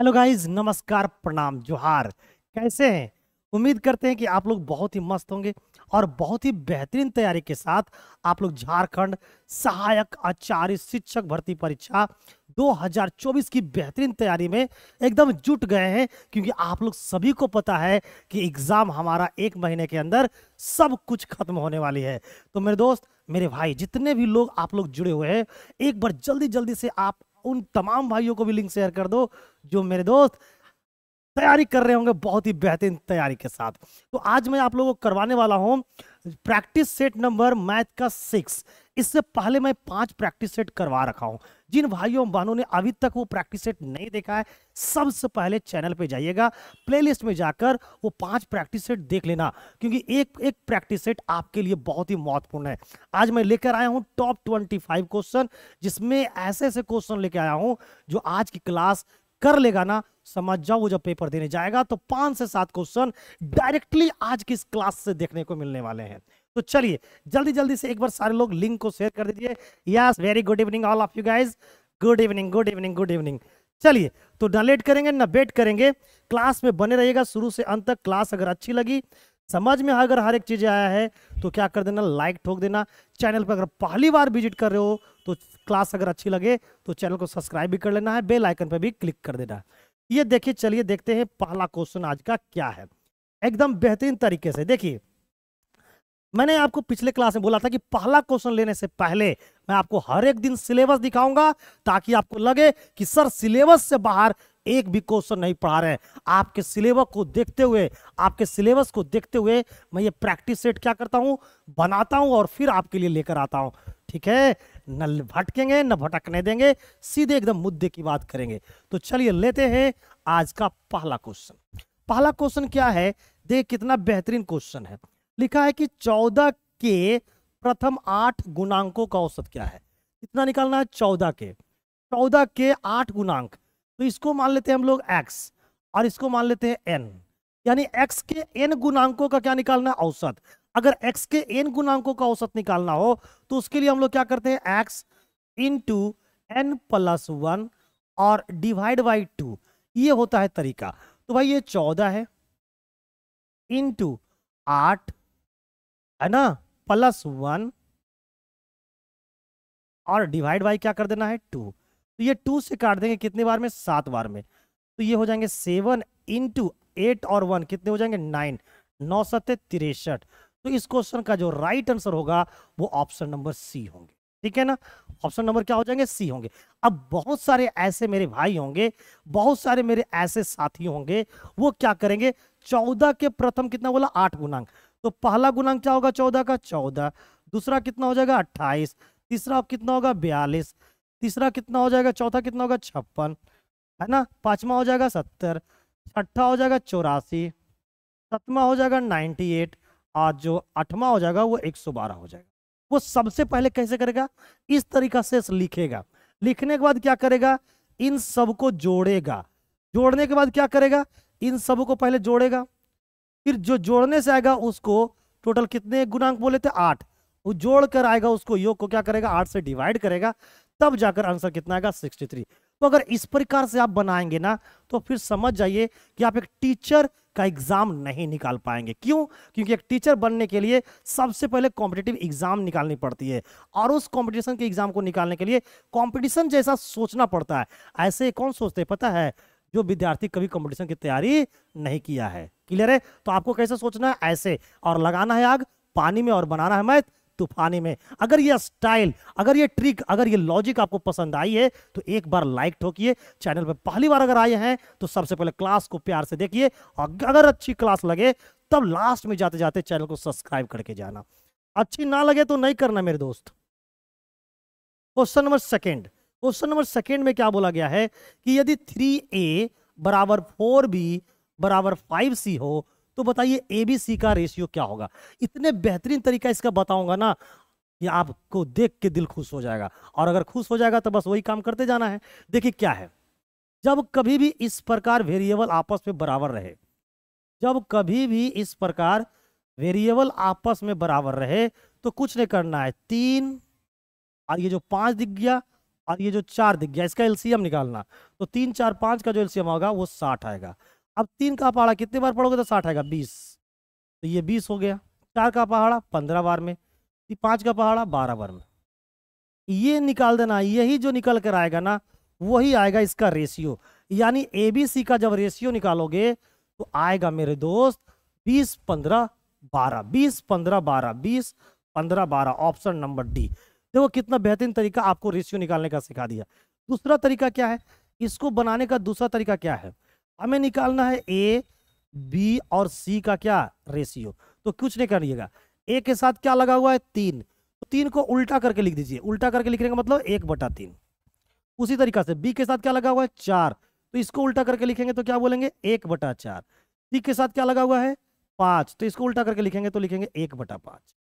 hello guys नमस्कार प्रणाम जोहार कैसे हैं उम्मीद करते हैं कि आप लोग बहुत ही मस्त होंगे और बहुत ही बेहतरीन तैयारी के साथ आप लोग झारखंड सहायक आचार्य शिक्षक भर्ती परीक्षा 2024 की बेहतरीन तैयारी में एकदम जुट गए हैं क्योंकि आप लोग सभी को पता है कि एग्ज़ाम हमारा एक महीने के अंदर सब कुछ खत्म होने वाली है तो मेरे दोस्त मेरे भाई जितने भी लोग आप लोग जुड़े हुए हैं एक बार जल्दी जल्दी से आप उन तमाम भाइयों को भी लिंक शेयर कर दो जो मेरे दोस्त तैयारी कर रहे होंगे बहुत ही बेहतरीन तैयारी के साथ तो आज मैं आप लोगों को करवाने वाला हूं प्रैक्टिस सेट नंबर मैथ का सिक्स इससे पहले मैं पांच प्रैक्टिस सेट करवा रखा हूं जिन भाइयों बहनों ने अभी तक वो प्रैक्टिस सेट नहीं देखा है सबसे पहले चैनल पे जाइएगा प्लेलिस्ट में जाकर वो पांच प्रैक्टिस सेट देख लेना क्योंकि एक एक प्रैक्टिस सेट आपके लिए बहुत ही महत्वपूर्ण है आज मैं लेकर आया हूँ टॉप ट्वेंटी फाइव क्वेश्चन जिसमें ऐसे ऐसे क्वेश्चन लेकर आया हूँ जो आज की क्लास कर लेगा ना समझ जाओ वो जब पेपर देने जाएगा तो पांच से सात क्वेश्चन डायरेक्टली आज की इस क्लास से देखने को मिलने वाले हैं तो चलिए जल्दी जल्दी से एक बार सारे लोग लिंक को शेयर कर दीजिए yes very good evening all of you guys good evening good evening good evening चलिए तो ना लेट करेंगे ना वेट करेंगे क्लास में बने रहिएगा शुरू से अंत तक क्लास अगर अच्छी लगी समझ में अगर हर एक चीज़ आया है तो क्या कर देना लाइक ठोक देना चैनल पर अगर पहली बार विजिट कर रहे हो तो क्लास अगर अच्छी लगे तो चैनल को सब्सक्राइब भी कर लेना है बेल आइकन पर भी क्लिक कर देना ये देखिए चलिए देखते हैं पहला क्वेश्चन आज का क्या है एकदम बेहतरीन तरीके से देखिए मैंने आपको पिछले क्लास में बोला था कि पहला क्वेश्चन लेने से पहले मैं आपको हर एक दिन सिलेबस दिखाऊंगा ताकि आपको लगे कि सर सिलेबस से बाहर एक भी क्वेश्चन नहीं पढ़ा रहे आपके सिलेबस को देखते हुए आपके सिलेबस को देखते हुए मैं ये प्रैक्टिस सेट क्या करता हूँ बनाता हूँ और फिर आपके लिए लेकर आता हूँ ठीक है न भटकेंगे न भटकने देंगे सीधे एकदम मुद्दे की बात करेंगे तो चलिए लेते हैं आज का पहला क्वेश्चन पहला क्वेश्चन क्या है देख कितना बेहतरीन क्वेश्चन है लिखा है कि चौदह के प्रथम आठ गुणांकों का औसत क्या है कितना निकालना है चौदह के चौदह के आठ गुणांक तो इसको मान लेते हैं हम लोग एक्स और इसको मान लेते हैं एन यानी एक्स के एन गुणांकों का क्या निकालना है औसत अगर एक्स के एन गुणांकों का औसत निकालना हो तो उसके लिए हम लोग क्या करते हैं x into n plus one और डिवाइड बाई टू ये होता है तरीका तो भाई ये चौदह है इन टू आठ है ना प्लस वन और डिवाइड बाई क्या कर देना है टू तो ये टू से काट देंगे कितने बार में सात बार में तो ये हो जाएंगे सेवन इंटू एट और वन कितने हो जाएंगे नाइन नौ सत्य तिरसठ तो इस क्वेश्चन का जो राइट आंसर होगा वो ऑप्शन नंबर सी होंगे ठीक है ना ऑप्शन नंबर क्या हो जाएंगे सी होंगे अब बहुत सारे ऐसे मेरे भाई होंगे बहुत सारे मेरे ऐसे साथी होंगे वो क्या करेंगे चौदह के प्रथम कितना बोला आठ गुणांक तो पहला गुणांक क्या होगा चौदह का चौदह दूसरा कितना हो जाएगा अट्ठाईस तीसरा कितना होगा बयालीस तीसरा कितना हो जाएगा चौथा कितना होगा छप्पन है ना पांचवा हो जाएगा सत्तर छठा हो जाएगा चौरासी सतवा हो जाएगा नाइन्टी एट और जो आठवां हो जाएगा वो एक सौ बारह हो जाएगा वो सबसे पहले कैसे करेगा इस तरीका से लिखेगा लिखने के बाद क्या करेगा इन सबको जोड़ेगा जोड़ने के बाद क्या करेगा इन सबको पहले जोड़ेगा फिर जो जोड़ने से आएगा उसको टोटल कितने गुणांक बोले थे आठ वो जोड़ कर आएगा उसको योग को क्या करेगा आठ से डिवाइड करेगा तब जाकर आंसर कितना आएगा सिक्सटी थ्री तो अगर इस प्रकार से आप बनाएंगे ना तो फिर समझ जाइए कि आप एक टीचर का एग्जाम नहीं निकाल पाएंगे क्यों क्योंकि एक टीचर बनने के लिए सबसे पहले कॉम्पिटेटिव एग्जाम निकालनी पड़ती है और उस कॉम्पिटिशन के एग्जाम को निकालने के लिए कॉम्पिटिशन जैसा सोचना पड़ता है ऐसे कौन सोचते पता है जो विद्यार्थी कभी कंपटीशन की तैयारी नहीं किया है क्लियर है तो आपको कैसे सोचना है ऐसे और लगाना है आग पानी में और बनाना है मैथ तूफानी में अगर ये स्टाइल अगर ये ट्रिक अगर ये लॉजिक आपको पसंद आई है तो एक बार लाइक ठोकिए चैनल पर पहली बार अगर आए हैं तो सबसे पहले क्लास को प्यार से देखिए और अगर अच्छी क्लास लगे तब लास्ट में जाते जाते चैनल को सब्सक्राइब करके जाना अच्छी ना लगे तो नहीं करना मेरे दोस्त question number second question number second में क्या बोला गया है कि यदि थ्री ए बराबर फोर बी बराबर फाइव सी हो तो बताइए ए बी सी का रेशियो क्या होगा इतने बेहतरीन तरीका इसका बताऊंगा ना ये आपको देख के दिल खुश हो जाएगा और अगर खुश हो जाएगा तो बस वही काम करते जाना है देखिए क्या है जब कभी भी इस प्रकार वेरिएबल आपस में बराबर रहे जब कभी भी इस प्रकार वेरिएबल आपस में बराबर रहे तो कुछ नहीं करना है तीन और ये जो पांच दिख गया और ये जो चार दिख गया इसका एलसीएम निकालना तो तीन चार पाँच का जो एलसीएम होगा वो साठ आएगा अब तीन का पहाड़ा कितने बार पढ़ोगे तो साठ आएगा बीस तो ये बीस हो गया चार का पहाड़ा पंद्रह बार में पाँच का पहाड़ा बारह बार में ये निकाल देना यही जो निकल कर आएगा ना वही आएगा इसका रेशियो यानी ए बी सी का जब रेशियो निकालोगे तो आएगा मेरे दोस्त बीस पंद्रह बारह बीस पंद्रह बारह बीस पंद्रह बारह ऑप्शन नंबर डी देखो कितना बेहतरीन तरीका आपको रेशियो निकालने का सिखा दिया दूसरा तरीका क्या है इसको बनाने का दूसरा तरीका क्या है हमें निकालना है ए बी और सी का क्या रेशियो तो कुछ नहीं करिएगा ए के साथ क्या लगा हुआ है तीन तो तीन को उल्टा करके लिख दीजिए उल्टा करके लिखने का मतलब एक बटा तीन उसी तरीका से बी के साथ क्या लगा हुआ है चार तो इसको उल्टा करके लिखेंगे तो क्या बोलेंगे एक बटा चार सी के साथ क्या लगा हुआ है पाँच तो इसको उल्टा करके लिखेंगे तो लिखेंगे एक बटा पाँच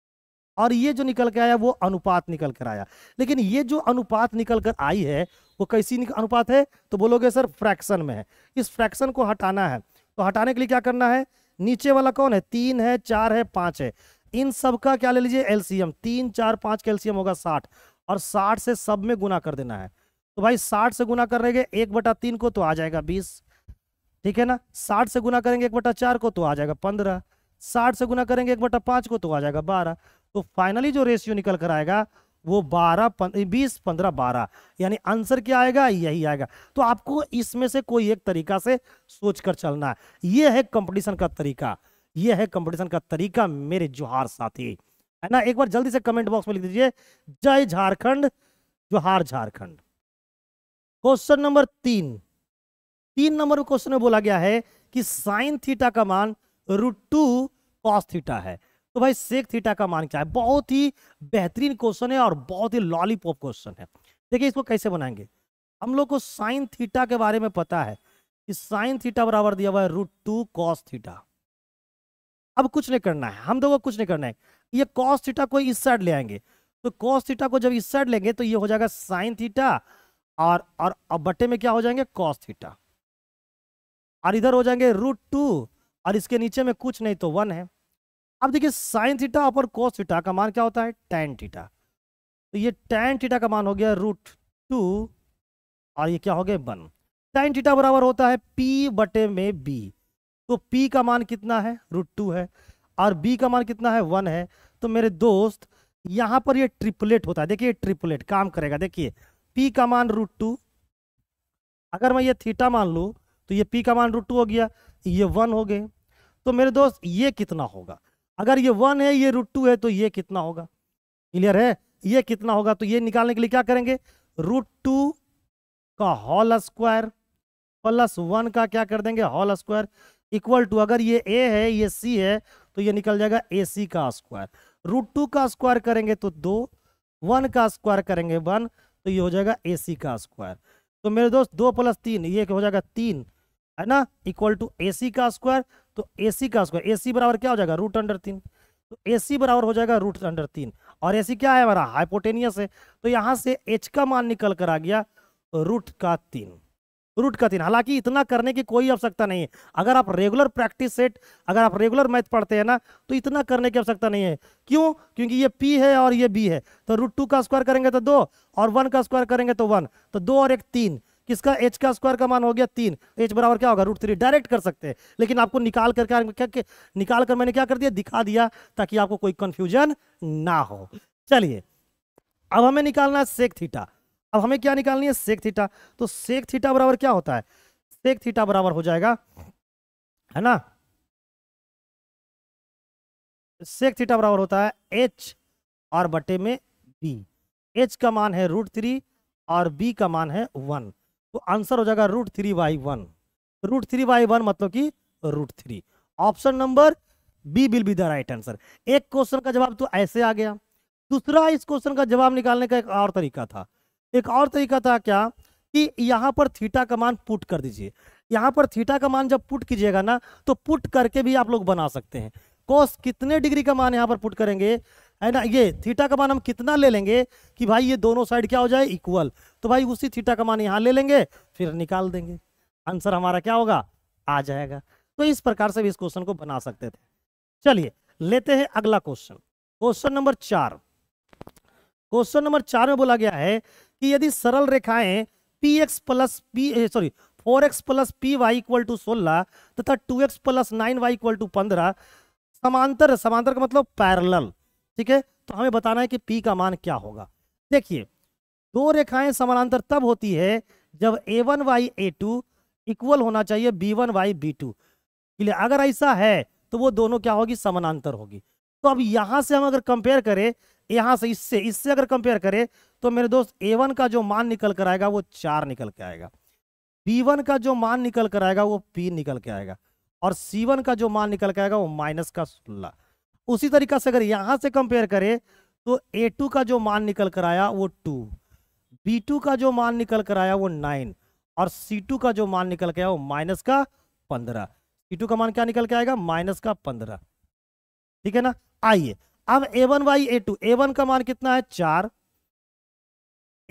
और ये जो निकल के आया वो अनुपात निकल कर आया लेकिन ये जो अनुपात निकल कर आई है वो कैसी अनुपात है तो बोलोगे सर फ्रैक्शन में है इस फ्रैक्शन को हटाना है तो हटाने के लिए क्या करना है नीचे वाला कौन है तीन है चार है पाँच है इन सब का क्या ले लीजिए एलसीएम तीन चार पाँच का एलसीएम होगा साठ और साठ से सब में गुना कर देना है तो भाई साठ से गुना कर रहेंगे एक बटा तीन को तो आ जाएगा बीस ठीक है ना साठ से गुना करेंगे एक बटा चार को तो आ जाएगा पंद्रह साठ से गुना करेंगे एक बटा पाँच को तो आ जाएगा बारह तो फाइनली जो रेशियो निकल कर आएगा वो बारह बीस पंद्रह बारह यानी आंसर क्या आएगा यही आएगा तो आपको इसमें से कोई एक तरीका से सोच कर चलना है ये है कंपटीशन का तरीका ये है कंपटीशन का तरीका मेरे जोहार साथी है ना एक बार जल्दी से कमेंट बॉक्स में लिख दीजिए जय झारखंड जोहार झारखंड क्वेश्चन नंबर तीन तीन नंबर क्वेश्चन में बोला गया है कि साइन थीटा का मान रूट टू थीटा है तो भाई सेक थीटा का मान क्या है बहुत ही बेहतरीन क्वेश्चन है और बहुत ही लॉलीपॉप क्वेश्चन है देखिए इसको कैसे बनाएंगे हम लोग को साइन थीटा के बारे में पता है कि साइन थीटा बराबर दिया हुआ है रूट टू कॉस थीटा अब कुछ नहीं करना है हम लोगों को कुछ नहीं करना है ये कॉस थीटा को इस साइड ले आएंगे तो कॉस थीटा को जब इस साइड लेंगे तो ये हो जाएगा साइन थीटा और और अब बट्टे में क्या हो जाएंगे कॉस थीटा और इधर हो जाएंगे रूट टू और इसके नीचे में कुछ नहीं तो वन है अब देखिए साइन थीटा और कोस थीटा का मान क्या होता है टेन थीटा तो ये टेन थीटा का मान हो गया रूट टू और ये क्या हो गया वन टेन थीटा बराबर होता है पी बटे में बी तो पी का मान कितना है रूट टू है और बी का मान कितना है वन है तो मेरे दोस्त यहाँ पर ये ट्रिपलेट होता है देखिए ट्रिपलेट काम करेगा देखिए पी का मान रूट टू अगर मैं ये थीटा मान लूँ तो ये पी का मान रूट टू हो गया ये वन हो गए तो मेरे दोस्त ये कितना होगा अगर ये वन है ये रूट टू है तो ये कितना होगा क्लियर है ये कितना होगा तो ये निकालने के लिए क्या करेंगे रूट टू का हॉल स्क्वायर प्लस वन का क्या कर देंगे हॉल स्क्वायर इक्वल टू अगर ये ए है ये सी है तो ये निकल जाएगा ए सी का स्क्वायर रूट टू का स्क्वायर करेंगे तो दो वन का स्क्वायर करेंगे वन तो ये हो जाएगा ए सी का स्क्वायर तो मेरे दोस्त दो प्लस तीन ये हो जाएगा तीन है ना इक्वल टू ए सी का स्क्वायर तो ए सी का स्क्वायर ए सी बराबर क्या हो जाएगा रूट अंडर तीन तो ए सी बराबर हो जाएगा रूट अंडर तीन और ए सी क्या है हमारा हाइपोटेनियस है तो यहाँ से एच का मान निकल कर आ गया रूट का तीन रूट का तीन हालांकि इतना करने की कोई आवश्यकता नहीं है अगर आप रेगुलर प्रैक्टिस सेट अगर आप रेगुलर मैथ पढ़ते हैं ना तो इतना करने की आवश्यकता नहीं है क्यों क्योंकि ये पी है और ये बी है तो रूट टू का स्क्वायर करेंगे तो दो और वन का स्क्वायर करेंगे तो वन तो दो और एक तीन किसका एच का स्क्वायर का मान हो गया तीन एच बराबर क्या होगा रूट थ्री डायरेक्ट कर सकते हैं लेकिन आपको निकाल कर क्या, क्या, निकाल कर मैंने क्या कर दिया दिखा दिया ताकि आपको कोई कंफ्यूजन ना हो चलिए अब हमें निकालना है सेक थीटा अब हमें क्या निकालनी है सेक थीटा तो सेक थीटा बराबर क्या होता है सेक थीटा बराबर हो जाएगा है ना सेक थीटा बराबर होता है एच और बटे में बी एच का मान है रूट थ्री और बी का मान है वन तो आंसर हो जाएगा root three by one root three by one मतलब कि root three option number B will be the right answer एक क्वेश्चन का जवाब तो ऐसे आ गया दूसरा इस क्वेश्चन का जवाब निकालने का एक और तरीका था एक और तरीका था क्या कि यहाँ पर थीटा का मान पुट कर दीजिए यहाँ पर थीटा का मान जब पुट कीजिएगा ना तो पुट करके भी आप लोग बना सकते हैं कोस कितने डिग्री का मान यहाँ पर पुट करेंगे है ना ये थीटा का मान हम कितना ले लेंगे कि भाई ये दोनों साइड क्या हो जाए इक्वल तो भाई उसी थीटा का मान यहाँ ले लेंगे फिर निकाल देंगे आंसर हमारा क्या होगा आ जाएगा तो इस प्रकार से भी इस क्वेश्चन को बना सकते थे चलिए लेते हैं अगला क्वेश्चन क्वेश्चन नंबर चार क्वेश्चन नंबर चार में बोला गया है कि यदि सरल रेखाएं P X plus P sorry four X plus P Y equal to सोलह तथा two X plus nine Y equal to पंद्रह समांतर समांतर का मतलब पैरल ठीक है तो हमें बताना है कि पी का मान क्या होगा देखिए दो रेखाएं समानांतर तब होती है जब A one Y A two equal होना चाहिए B one Y B two इसलिए अगर ऐसा है तो वो दोनों क्या होगी समानांतर होगी तो अब यहाँ से हम अगर कंपेयर करें यहाँ से इससे इससे अगर कंपेयर करें तो मेरे दोस्त ए वन का जो मान निकल कर आएगा वो चार निकल के आएगा बी वन का जो मान निकल कर आएगा वो पी निकल के आएगा और सी वन का जो मान निकल के आएगा वो माइनस का सोलह उसी तरीका से अगर यहां से कंपेयर करें तो ए टू का जो मान निकल कर आया वो टू बी टू का जो मान निकल कर आया वो नाइन और सी टू का जो मान निकल के आया वो माइनस का पंद्रह सी टू का मान क्या निकल के आएगा माइनस का पंद्रह ठीक है ना आइए अब A one by A two A one का मान कितना है चार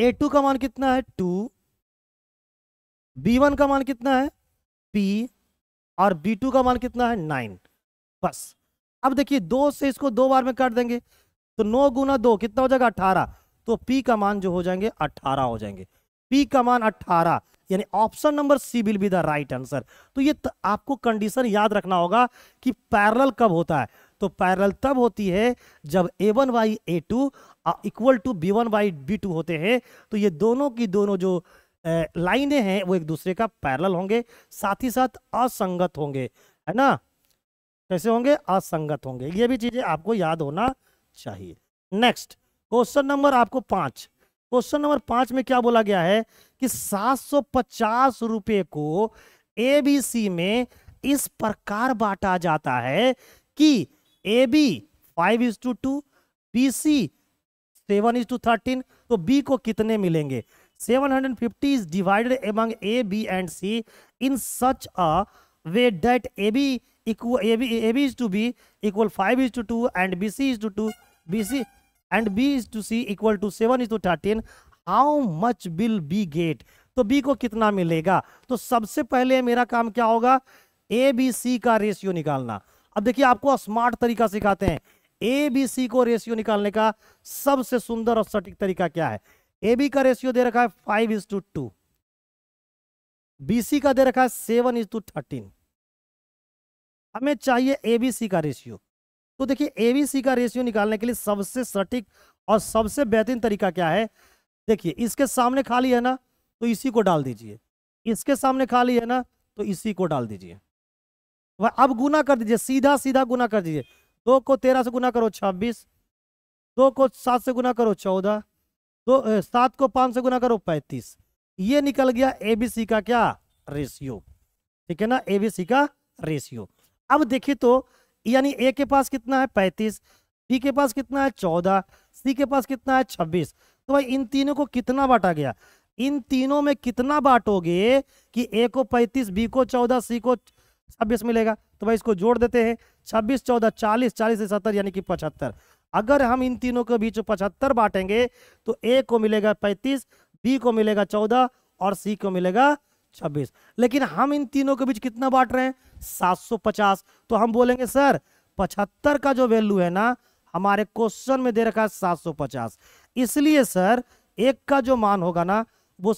ए टू का मान कितना है टू बी वन का मान कितना है पी और बी टू का मान कितना है नाइन बस अब देखिए दो से इसको दो बार में काट देंगे तो नौ गुना दो कितना हो जाएगा अठारह तो पी का मान जो हो जाएंगे अट्ठारह हो जाएंगे पी का मान अट्ठारह यानी option number C will be the right answer तो ये आपको कंडीशन याद रखना होगा कि पैरल कब होता है तो पैरल तब होती है जब A one by A two equal to B one by B two होते हैं तो ये दोनों की दोनों जो लाइनें हैं वो एक दूसरे का पैरल होंगे साथ ही साथ असंगत होंगे है ना कैसे होंगे असंगत होंगे ये भी चीजें आपको याद होना चाहिए नेक्स्ट क्वेश्चन नंबर आपको पांच क्वेश्चन नंबर पांच में क्या बोला गया है कि सात सौ पचास रुपये को ए बी सी में इस प्रकार बांटा जाता है कि A B five is to two B C seven is to thirteen तो बी को कितने मिलेंगे seven hundred fifty is divided among A B and C in such a way that A B equal A B A B is to B equal five is to two and B C is to two B C and B is to C equal to seven is to thirteen how much will B get तो B को कितना मिलेगा तो सबसे पहले मेरा काम क्या होगा ए बी सी का रेशियो निकालना अब देखिए आपको स्मार्ट तरीका सिखाते हैं ए बी सी को रेशियो निकालने का सबसे सुंदर और सटीक तरीका क्या है ए बी का रेशियो दे रखा है five is to two B C का दे रखा है सेवन इज टू थर्टीन हमें चाहिए ए बी सी का रेशियो तो देखिए ए बी सी का रेशियो निकालने के लिए सबसे सटीक और सबसे बेहतरीन तरीका क्या है देखिए इसके सामने खाली है ना तो इसी को डाल दीजिए इसके सामने खाली है ना तो इसी को डाल दीजिए वह अब गुना कर दीजिए सीधा सीधा गुना कर दीजिए दो को तेरह से गुना करो छब्बीस दो को सात से गुना करो चौदह दो सात को पाँच से गुना करो पैंतीस ये निकल गया ए बी सी का क्या रेशियो ठीक है ना ए बी सी का रेशियो अब देखिए तो यानी ए के पास कितना है पैंतीस बी के पास कितना है चौदह सी के पास कितना है छब्बीस तो भाई इन तीनों को कितना बांटा गया इन तीनों में कितना बांटोगे कि ए को पैंतीस बी को चौदह सी को छब्बीस मिलेगा तो भाई इसको जोड़ देते हैं छब्बीस चौदह चालीस चालीस से सत्तर यानी कि पचहत्तर अगर हम इन तीनों के बीच पचहत्तर बांटेंगे तो ए को मिलेगा पैंतीस बी को मिलेगा चौदह और सी को मिलेगा छब्बीस लेकिन हम इन तीनों के बीच कितना बांट रहे हैं सात सौ पचास तो हम बोलेंगे सर पचहत्तर का जो वैल्यू है ना हमारे क्वेश्चन में दे रखा है सात सौ पचास इसलिए सर एक का जो मान होगा ना वो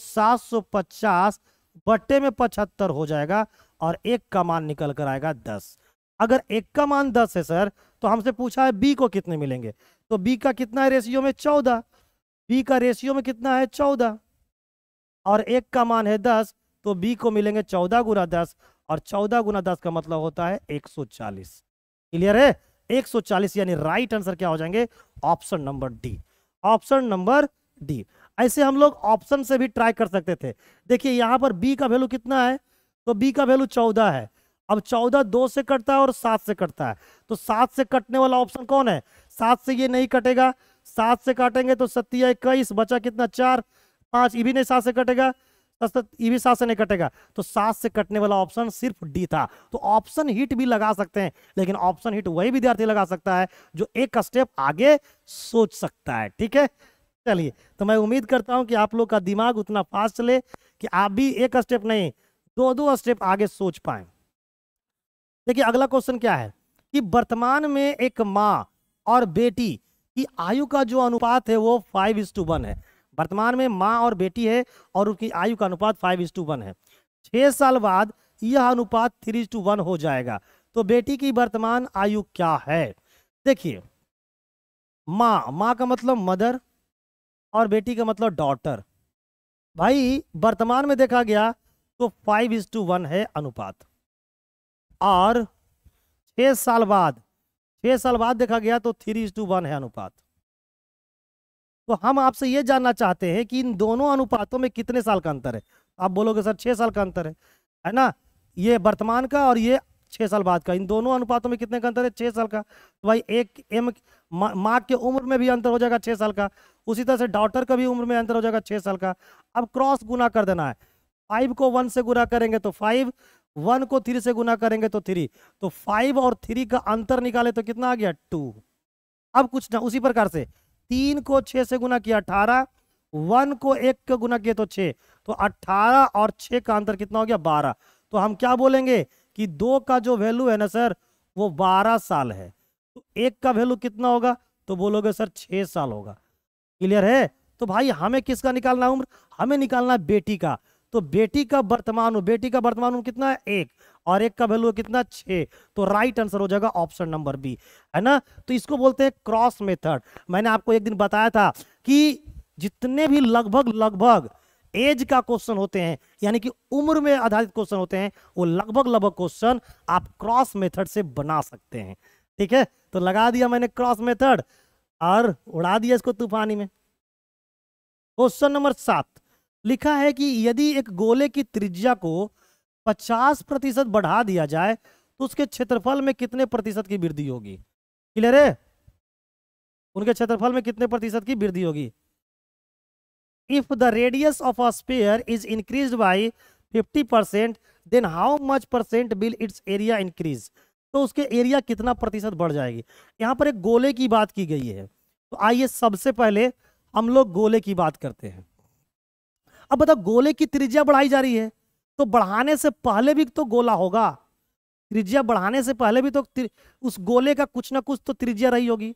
पचास बट्टे में पचहत्तर हो जाएगा और एक का मान निकल कर आएगा दस अगर एक का मान दस है सर तो हमसे पूछा है बी को कितने मिलेंगे तो बी का कितना है रेशियो में चौदह बी का रेशियो में कितना है चौदह और एक का मान है दस तो बी को मिलेंगे चौदह गुना दस और चौदह गुना दस का मतलब होता है एक सौ चालीस क्लियर है एक सौ चालीस यानी राइट आंसर क्या हो जाएंगे option number D option number D ऐसे हम लोग ऑप्शन से भी ट्राई कर सकते थे देखिए यहाँ पर बी का वैल्यू कितना है तो बी का वैल्यू चौदह है अब चौदह दो से कटता है और सात से कटता है तो सात से कटने वाला ऑप्शन कौन है सात से ये नहीं कटेगा सात से काटेंगे तो सत्या इक्कीस बचा कितना चार पांच ये भी नहीं सात से कटेगा तो भी सात से नहीं कटेगा तो सात से कटने वाला ऑप्शन सिर्फ डी था तो ऑप्शन हिट भी लगा सकते हैं लेकिन ऑप्शन हिट वही विद्यार्थी लगा सकता है जो एक स्टेप आगे सोच सकता है ठीक है चलिए तो मैं उम्मीद करता हूं कि आप लोग का दिमाग उतना फास्ट चले कि आप भी एक स्टेप नहीं दो दो स्टेप आगे सोच पाए देखिए अगला क्वेश्चन क्या है कि वर्तमान में एक माँ और बेटी की आयु का जो अनुपात है वो फाइव इज टू वन है वर्तमान में माँ और बेटी है और उनकी आयु का अनुपात फाइव इज टू वन है छः साल बाद यह अनुपात थ्री टू वन हो जाएगा तो बेटी की वर्तमान आयु क्या है देखिए माँ माँ का मतलब मदर और बेटी का मतलब डॉटर भाई वर्तमान में देखा गया तो फाइव इज टू वन है अनुपात और छः साल बाद छः साल बाद देखा गया तो थ्री इज टू वन है अनुपात तो हम आपसे ये जानना चाहते हैं कि इन दोनों अनुपातों में कितने साल का अंतर है आप बोलोगे सर छः साल का अंतर है है ना ये वर्तमान का और ये छः साल बाद का इन दोनों अनुपातों में कितने का अंतर है छः साल का तो भाई एक एम माँ के उम्र में भी अंतर हो जाएगा छः साल का उसी तरह से डॉक्टर का भी उम्र में अंतर हो जाएगा छः साल का अब क्रॉस गुना कर देना है फाइव को वन से गुना करेंगे तो फाइव वन को थ्री से गुना करेंगे तो थ्री तो फाइव और थ्री का अंतर निकाले तो कितना आ गया टू अब कुछ ना उसी प्रकार से तीन को छः से गुना किया अठारह वन को एक का गुना किया तो छः तो अट्ठारह और छः का अंतर कितना हो गया बारह तो हम क्या बोलेंगे कि दो का जो वैल्यू है ना सर वो बारह साल है तो एक का वैल्यू कितना होगा तो बोलोगे सर छः साल होगा क्लियर है तो भाई हमें किसका निकालना उम्र हमें निकालना है बेटी का तो बेटी का वर्तमान बेटी का वर्तमान उम्र कितना है एक और एक का वैल्यू कितना छः तो राइट आंसर हो जाएगा ऑप्शन नंबर बी है ना तो इसको बोलते हैं क्रॉस मेथड मैंने आपको एक दिन बताया था कि जितने भी लगभग लगभग एज का क्वेश्चन होते हैं यानी कि उम्र में आधारित क्वेश्चन होते हैं वो लगभग लगभग क्वेश्चन आप क्रॉस मेथड से बना सकते हैं ठीक है तो लगा दिया मैंने क्रॉस मेथड और उड़ा दिया इसको तूफानी में क्वेश्चन नंबर सात लिखा है कि यदि एक गोले की त्रिज्या को पचास प्रतिशत बढ़ा दिया जाए तो उसके क्षेत्रफल में कितने प्रतिशत की वृद्धि होगी क्लियर है उनके क्षेत्रफल में कितने प्रतिशत की वृद्धि होगी if the radius of a sphere is increase by fifty percent then how much percent will its area increase तो उसके एरिया कितना प्रतिशत बढ़ जाएगी यहां पर एक गोले की बात की गई है तो आइए सबसे पहले हम लोग गोले की बात करते हैं अब बताओ गोले की त्रिज्या बढ़ाई जा रही है तो बढ़ाने से पहले भी तो गोला होगा त्रिज्या बढ़ाने से पहले भी तो उस गोले का कुछ ना कुछ तो त्रिज्या रही होगी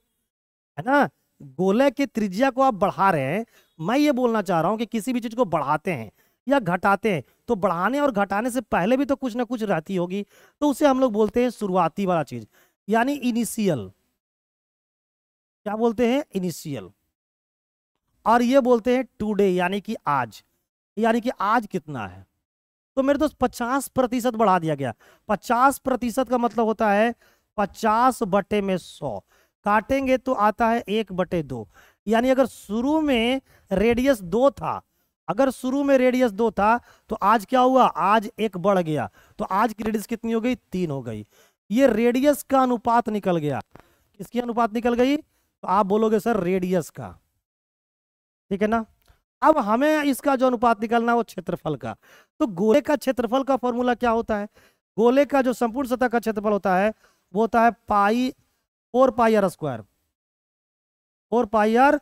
है ना गोले के त्रिज्या को आप बढ़ा रहे हैं मैं ये बोलना चाह रहा हूं कि किसी भी चीज को बढ़ाते हैं या घटाते हैं तो बढ़ाने और घटाने से पहले भी तो कुछ ना कुछ रहती होगी तो उसे हम लोग बोलते हैं शुरुआती वाला चीज यानी इनिशियल क्या बोलते हैं इनिशियल और ये बोलते हैं टूडे यानी कि आज यानी कि आज कितना है तो मेरे दोस्त पचास प्रतिशत बढ़ा दिया गया पचास प्रतिशत का मतलब होता है पचास बटे में सौ काटेंगे तो आता है एक बटे दो यानी अगर शुरू में रेडियस दो था अगर शुरू में रेडियस दो था तो आज क्या हुआ आज एक बढ़ गया तो आज की रेडियस कितनी हो गई तीन हो गई ये रेडियस का अनुपात निकल गया किसकी अनुपात निकल गई तो आप बोलोगे सर रेडियस का ठीक है ना अब हमें इसका जो अनुपात निकलना है वो क्षेत्रफल का तो गोले का क्षेत्रफल का फॉर्मूला क्या होता है गोले का जो संपूर्ण सतह का क्षेत्रफल होता है वो होता है pi four pi r square four pi r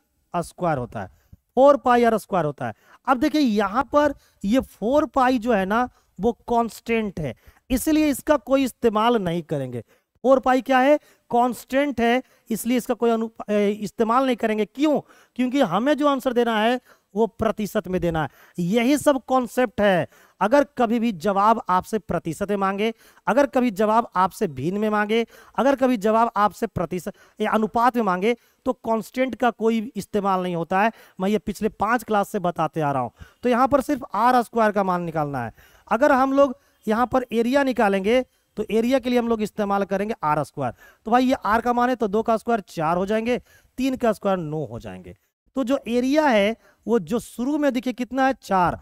square होता है फोर पाई आर स्क्वायर होता है अब देखिए यहां पर ये फोर पाई जो है ना वो कांस्टेंट है इसलिए इसका कोई इस्तेमाल नहीं करेंगे फोर पाई क्या है कांस्टेंट है इसलिए इसका कोई इस्तेमाल नहीं करेंगे क्यों क्योंकि हमें जो आंसर देना है वो प्रतिशत में देना है यही सब कॉन्सेप्ट है अगर कभी भी जवाब आपसे प्रतिशत में मांगे अगर कभी जवाब आपसे भिन्न में मांगे अगर कभी जवाब आपसे प्रतिशत या अनुपात में मांगे तो कांस्टेंट का कोई इस्तेमाल नहीं होता है मैं ये पिछले पाँच क्लास से बताते आ रहा हूँ तो यहाँ पर सिर्फ आर स्क्वायर का मान निकालना है अगर हम लोग यहाँ पर एरिया निकालेंगे तो एरिया के लिए हम लोग इस्तेमाल करेंगे आर स्क्वायर तो भाई ये आर का मान है तो दो का स्क्वायर चार हो जाएंगे तीन का स्क्वायर नौ हो जाएंगे तो जो एरिया है वो जो शुरू में दिखे कितना है चार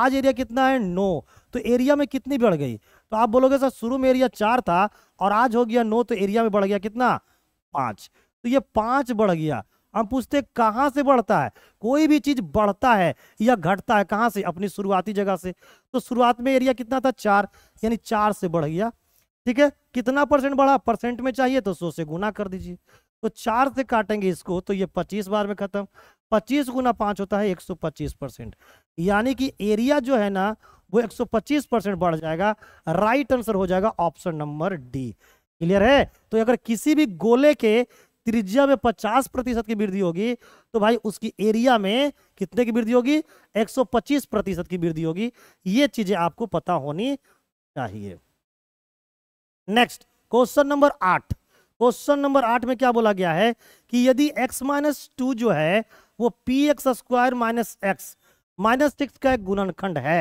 आज एरिया कितना है नो तो एरिया में कितनी बढ़ गई तो आप बोलोगे सर शुरू में एरिया चार था और आज हो गया नो तो एरिया में बढ़ गया कितना पांच तो ये पांच बढ़ गया हम पूछते कहाँ से बढ़ता है कोई भी चीज़ बढ़ता है या घटता है कहाँ से अपनी शुरुआती जगह से तो शुरुआत में एरिया कितना था चार यानी चार से बढ़ गया ठीक है कितना परसेंट बढ़ा परसेंट में चाहिए तो सौ से गुना कर दीजिए तो चार से काटेंगे इसको तो ये पच्चीस बार में खत्म पच्चीस गुना पाँच होता है एक सौ पच्चीस परसेंट यानी कि एरिया जो है ना वो एक सौ पच्चीस परसेंट बढ़ जाएगा राइट आंसर हो जाएगा ऑप्शन नंबर डी क्लियर है तो अगर किसी भी गोले के त्रिज्या में 50 प्रतिशत की वृद्धि होगी तो भाई उसकी एरिया में कितने की वृद्धि होगी 125 प्रतिशत की वृद्धि होगी ये चीजें आपको पता होनी चाहिए नेक्स्ट क्वेश्चन नंबर आठ क्वेश्चन नंबर आठ में क्या बोला गया है कि यदि x माइनस टू जो है वो P X square minus X minus six का एक गुणनखंड है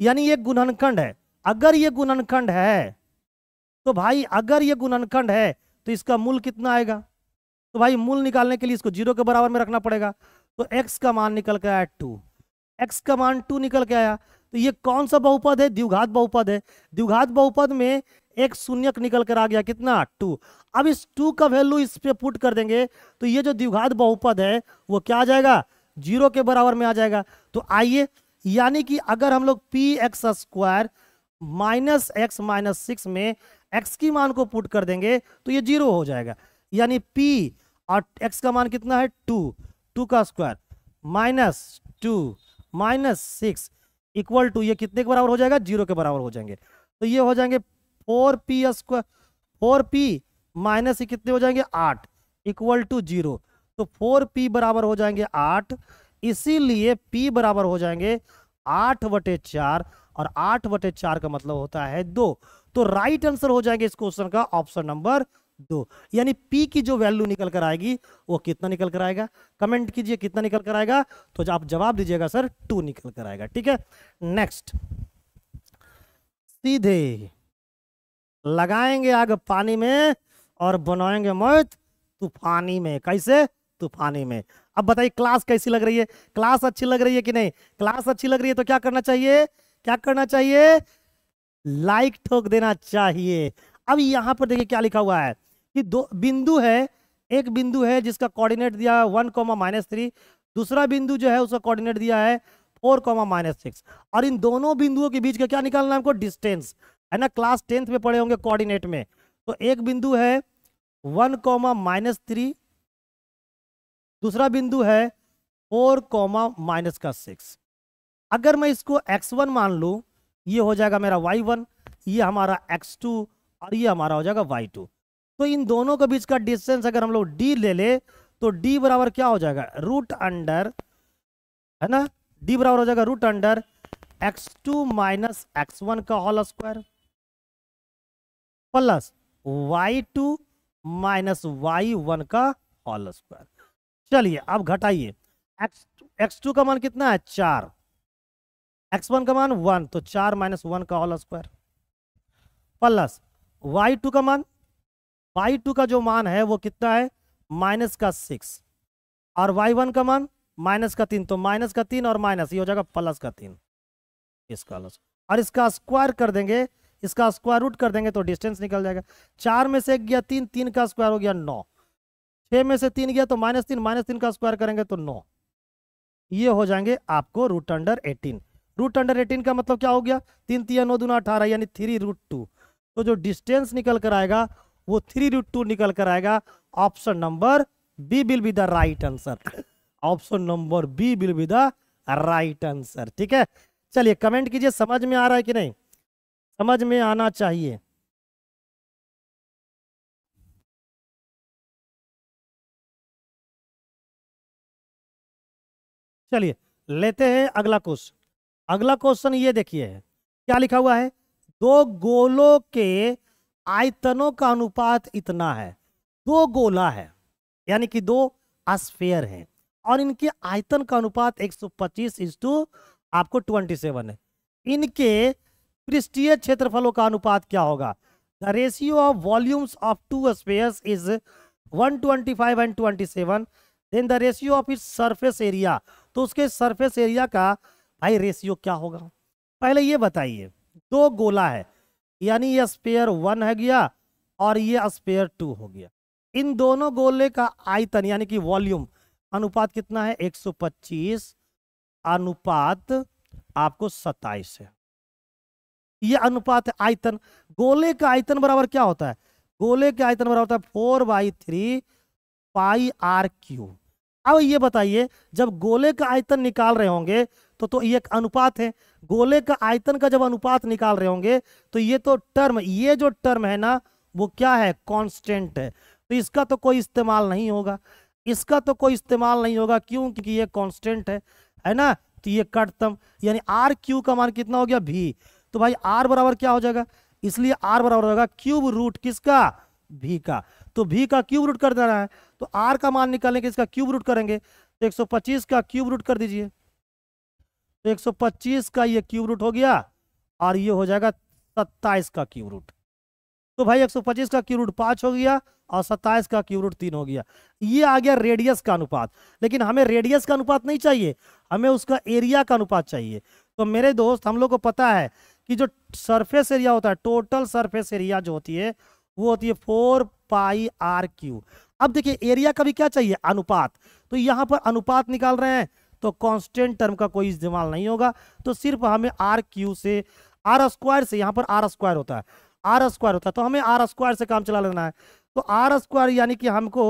यानी ये गुणनखंड है अगर ये गुणनखंड है तो भाई अगर ये गुणनखंड है तो इसका मूल कितना आएगा तो भाई मूल निकालने के लिए इसको जीरो के बराबर में रखना पड़ेगा तो एक्स का मान निकल के आया टू एक्स का मान टू निकल के आया तो ये कौन सा बहुपद है द्विघात बहुपद है द्विघात बहुपद में एक शून्यक निकल कर आ गया कितना टू अब इस टू का वैल्यू इस पे पुट कर देंगे तो ये जो द्विघात बहुपद है वो क्या आ जाएगा जीरो के बराबर में आ जाएगा तो आइए यानी कि अगर हम लोग P X square minus X minus six में एक्स की मान को पुट कर देंगे तो ये जीरो हो जाएगा यानी पी और एक्स का मान कितना है टू टू का square minus two minus six equal to ये कितने के बराबर हो जाएगा जीरो के बराबर हो जाएंगे तो ये हो जाएंगे four P square four P minus कितने हो जाएंगे आठ इक्वल टू जीरो तो फोर पी बराबर हो जाएंगे आठ इसीलिए पी बराबर हो जाएंगे आठ बटे चार और आठ बटे चार का मतलब होता है दो तो राइट आंसर हो जाएंगे इस क्वेश्चन का ऑप्शन नंबर दो यानी पी की जो वैल्यू निकल कर आएगी वो कितना निकल कर आएगा कमेंट कीजिए कितना निकल कर आएगा तो आप जवाब दीजिएगा सर टू निकल कर आएगा ठीक है नेक्स्ट सीधे लगाएंगे आग पानी में और बनाएंगे मौत तूफानी में कैसे तूफानी में अब बताइए क्लास कैसी लग रही है क्लास अच्छी लग रही है कि नहीं क्लास अच्छी लग रही है तो क्या करना चाहिए क्या करना चाहिए लाइक ठोक देना चाहिए अब यहां पर देखिए क्या लिखा हुआ है कि दो बिंदु है एक बिंदु है जिसका कोऑर्डिनेट दिया है वन कॉमा माइनस थ्री दूसरा बिंदु जो है उसका कोऑर्डिनेट दिया है फोर कॉमा माइनस सिक्स और इन दोनों बिंदुओं के बीच का क्या निकालना है हमको डिस्टेंस है ना क्लास टेंथ में पढ़े होंगे कोऑर्डिनेट में तो एक बिंदु है वन कॉमा माइनस थ्री दूसरा बिंदु है फोर कॉमा माइनस का सिक्स अगर मैं इसको एक्स वन मान लू ये हो जाएगा मेरा वाई वन ये हमारा एक्स टू और ये हमारा हो जाएगा वाई टू तो इन दोनों के बीच का डिस्टेंस अगर हम लोग डी ले ले तो डी बराबर क्या हो जाएगा रूट अंडर है ना डी बराबर हो जाएगा root under X two minus X one का whole square plus Y two minus Y one का होल स्क्वायर चलिए अब घटाइए एक्स एक्स टू का मान कितना है चार एक्स वन का मान वन तो चार माइनस वन का whole square plus Y two का मान वाई टू का जो मान है वो कितना है माइनस का सिक्स और वाई वन का मान माइनस का तीन तो माइनस का तीन और माइनस ये हो जाएगा प्लस का तीन इसका और इसका स्क्वायर कर देंगे इसका स्क्वायर रूट कर देंगे तो डिस्टेंस निकल जाएगा चार में से एक गया तीन तीन का स्क्वायर हो गया नौ छः में से तीन गया तो माइनस तीन माइनस तीन का स्क्वायर करेंगे तो नौ ये हो जाएंगे आपको root under eighteen root under eighteen का मतलब क्या हो गया तीन तीन नौ दूना अठारह यानी थ्री रूट टू तो जो डिस्टेंस निकल कर आएगा वो थ्री रूट टू निकल कर आएगा option number B will be the right answer option number B will be the right answer ठीक है चलिए कमेंट कीजिए समझ में आ रहा है कि नहीं समझ में आना चाहिए चलिए लेते हैं अगला क्वेश्चन अगला क्वेश्चन ये देखिए क्या लिखा हुआ है दो गोलों के आयतनों का अनुपात इतना है दो गोला है यानी कि दो आस्फेयर है और इनके आयतन का अनुपात 125 सौ पच्चीस आपको 27 है इनके पृष्ठीय क्षेत्रफलों का अनुपात क्या होगा the ratio of volumes of two sphere is 125 and 27 then the ratio of it surface area तो उसके सरफेस एरिया का भाई रेशियो क्या होगा पहले ये बताइए दो गोला है यानी ये स्पेयर वन है गया और ये स्पेयर टू हो गया इन दोनों गोले का आयतन यानी कि वॉल्यूम अनुपात कितना है 125 अनुपात आपको 27 है ये अनुपात है आयतन गोले का आयतन बराबर क्या होता है गोले के आयतन बराबर होता है four by three pi r cube अब ये बताइए जब गोले का आयतन निकाल रहे होंगे तो तो ये एक अनुपात है गोले का आयतन का जब अनुपात निकाल रहे होंगे तो ये तो टर्म ये जो टर्म है ना वो क्या है कांस्टेंट है तो इसका तो कोई इस्तेमाल नहीं होगा इसका तो कोई इस्तेमाल नहीं होगा क्यों क्योंकि ये कांस्टेंट है है ना तो ये कटतम यानी आर क्यू का मान कितना हो गया भी तो भाई आर बराबर क्या हो जाएगा इसलिए आर बराबर होगा क्यूब रूट किसका भी का तो भी का क्यूब रूट कर देना है तो आर का मान निकालने के इसका क्यूब रूट करेंगे तो एक का क्यूब रूट कर दीजिए तो एक का ये क्यूब रूट हो गया और ये हो जाएगा सत्ताईस का क्यूब रूट तो भाई 125 का क्यूब रूट पाँच हो गया और 27 का क्यूब रूट तीन हो गया ये आ गया रेडियस का अनुपात लेकिन हमें रेडियस का अनुपात नहीं चाहिए हमें उसका एरिया का अनुपात चाहिए तो मेरे दोस्त हम लोग को पता है कि जो सरफेस एरिया होता है टोटल सरफेस एरिया जो होती है वो होती है फोर पाई आर क्यू अब देखिए एरिया का भी क्या चाहिए अनुपात तो यहाँ पर अनुपात निकाल रहे हैं तो कांस्टेंट टर्म का कोई इस्तेमाल नहीं होगा तो सिर्फ हमें आर क्यू से आर स्क्वायर से यहाँ पर आर स्क्वायर होता है आर स्क्वायर होता है तो हमें आर स्क्वायर से काम चला लेना है तो आर स्क्वायर यानी कि हमको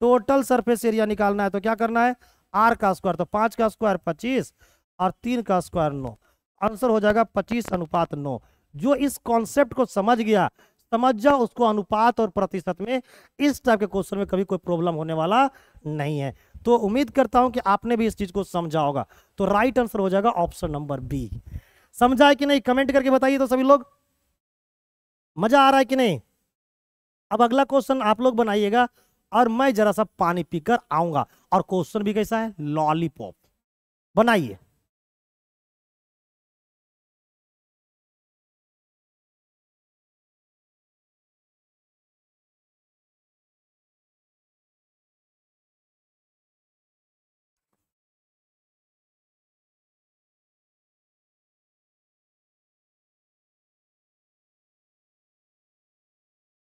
टोटल सरफेस एरिया निकालना है तो क्या करना है आर का स्क्वायर तो पाँच का स्क्वायर पच्चीस और तीन का स्क्वायर नौ आंसर हो जाएगा पच्चीस अनुपात नौ जो इस कॉन्सेप्ट को समझ गया समझ जाओ उसको अनुपात और प्रतिशत में इस टाइप के क्वेश्चन में कभी कोई प्रॉब्लम होने वाला नहीं है तो उम्मीद करता हूं कि आपने भी इस चीज को समझा होगा तो राइट आंसर हो जाएगा ऑप्शन नंबर बी समझा है कि नहीं कमेंट करके बताइए तो सभी लोग मजा आ रहा है कि नहीं अब अगला क्वेश्चन आप लोग बनाइएगा और मैं जरा सा पानी पीकर आऊंगा और क्वेश्चन भी कैसा है लॉलीपॉप बनाइए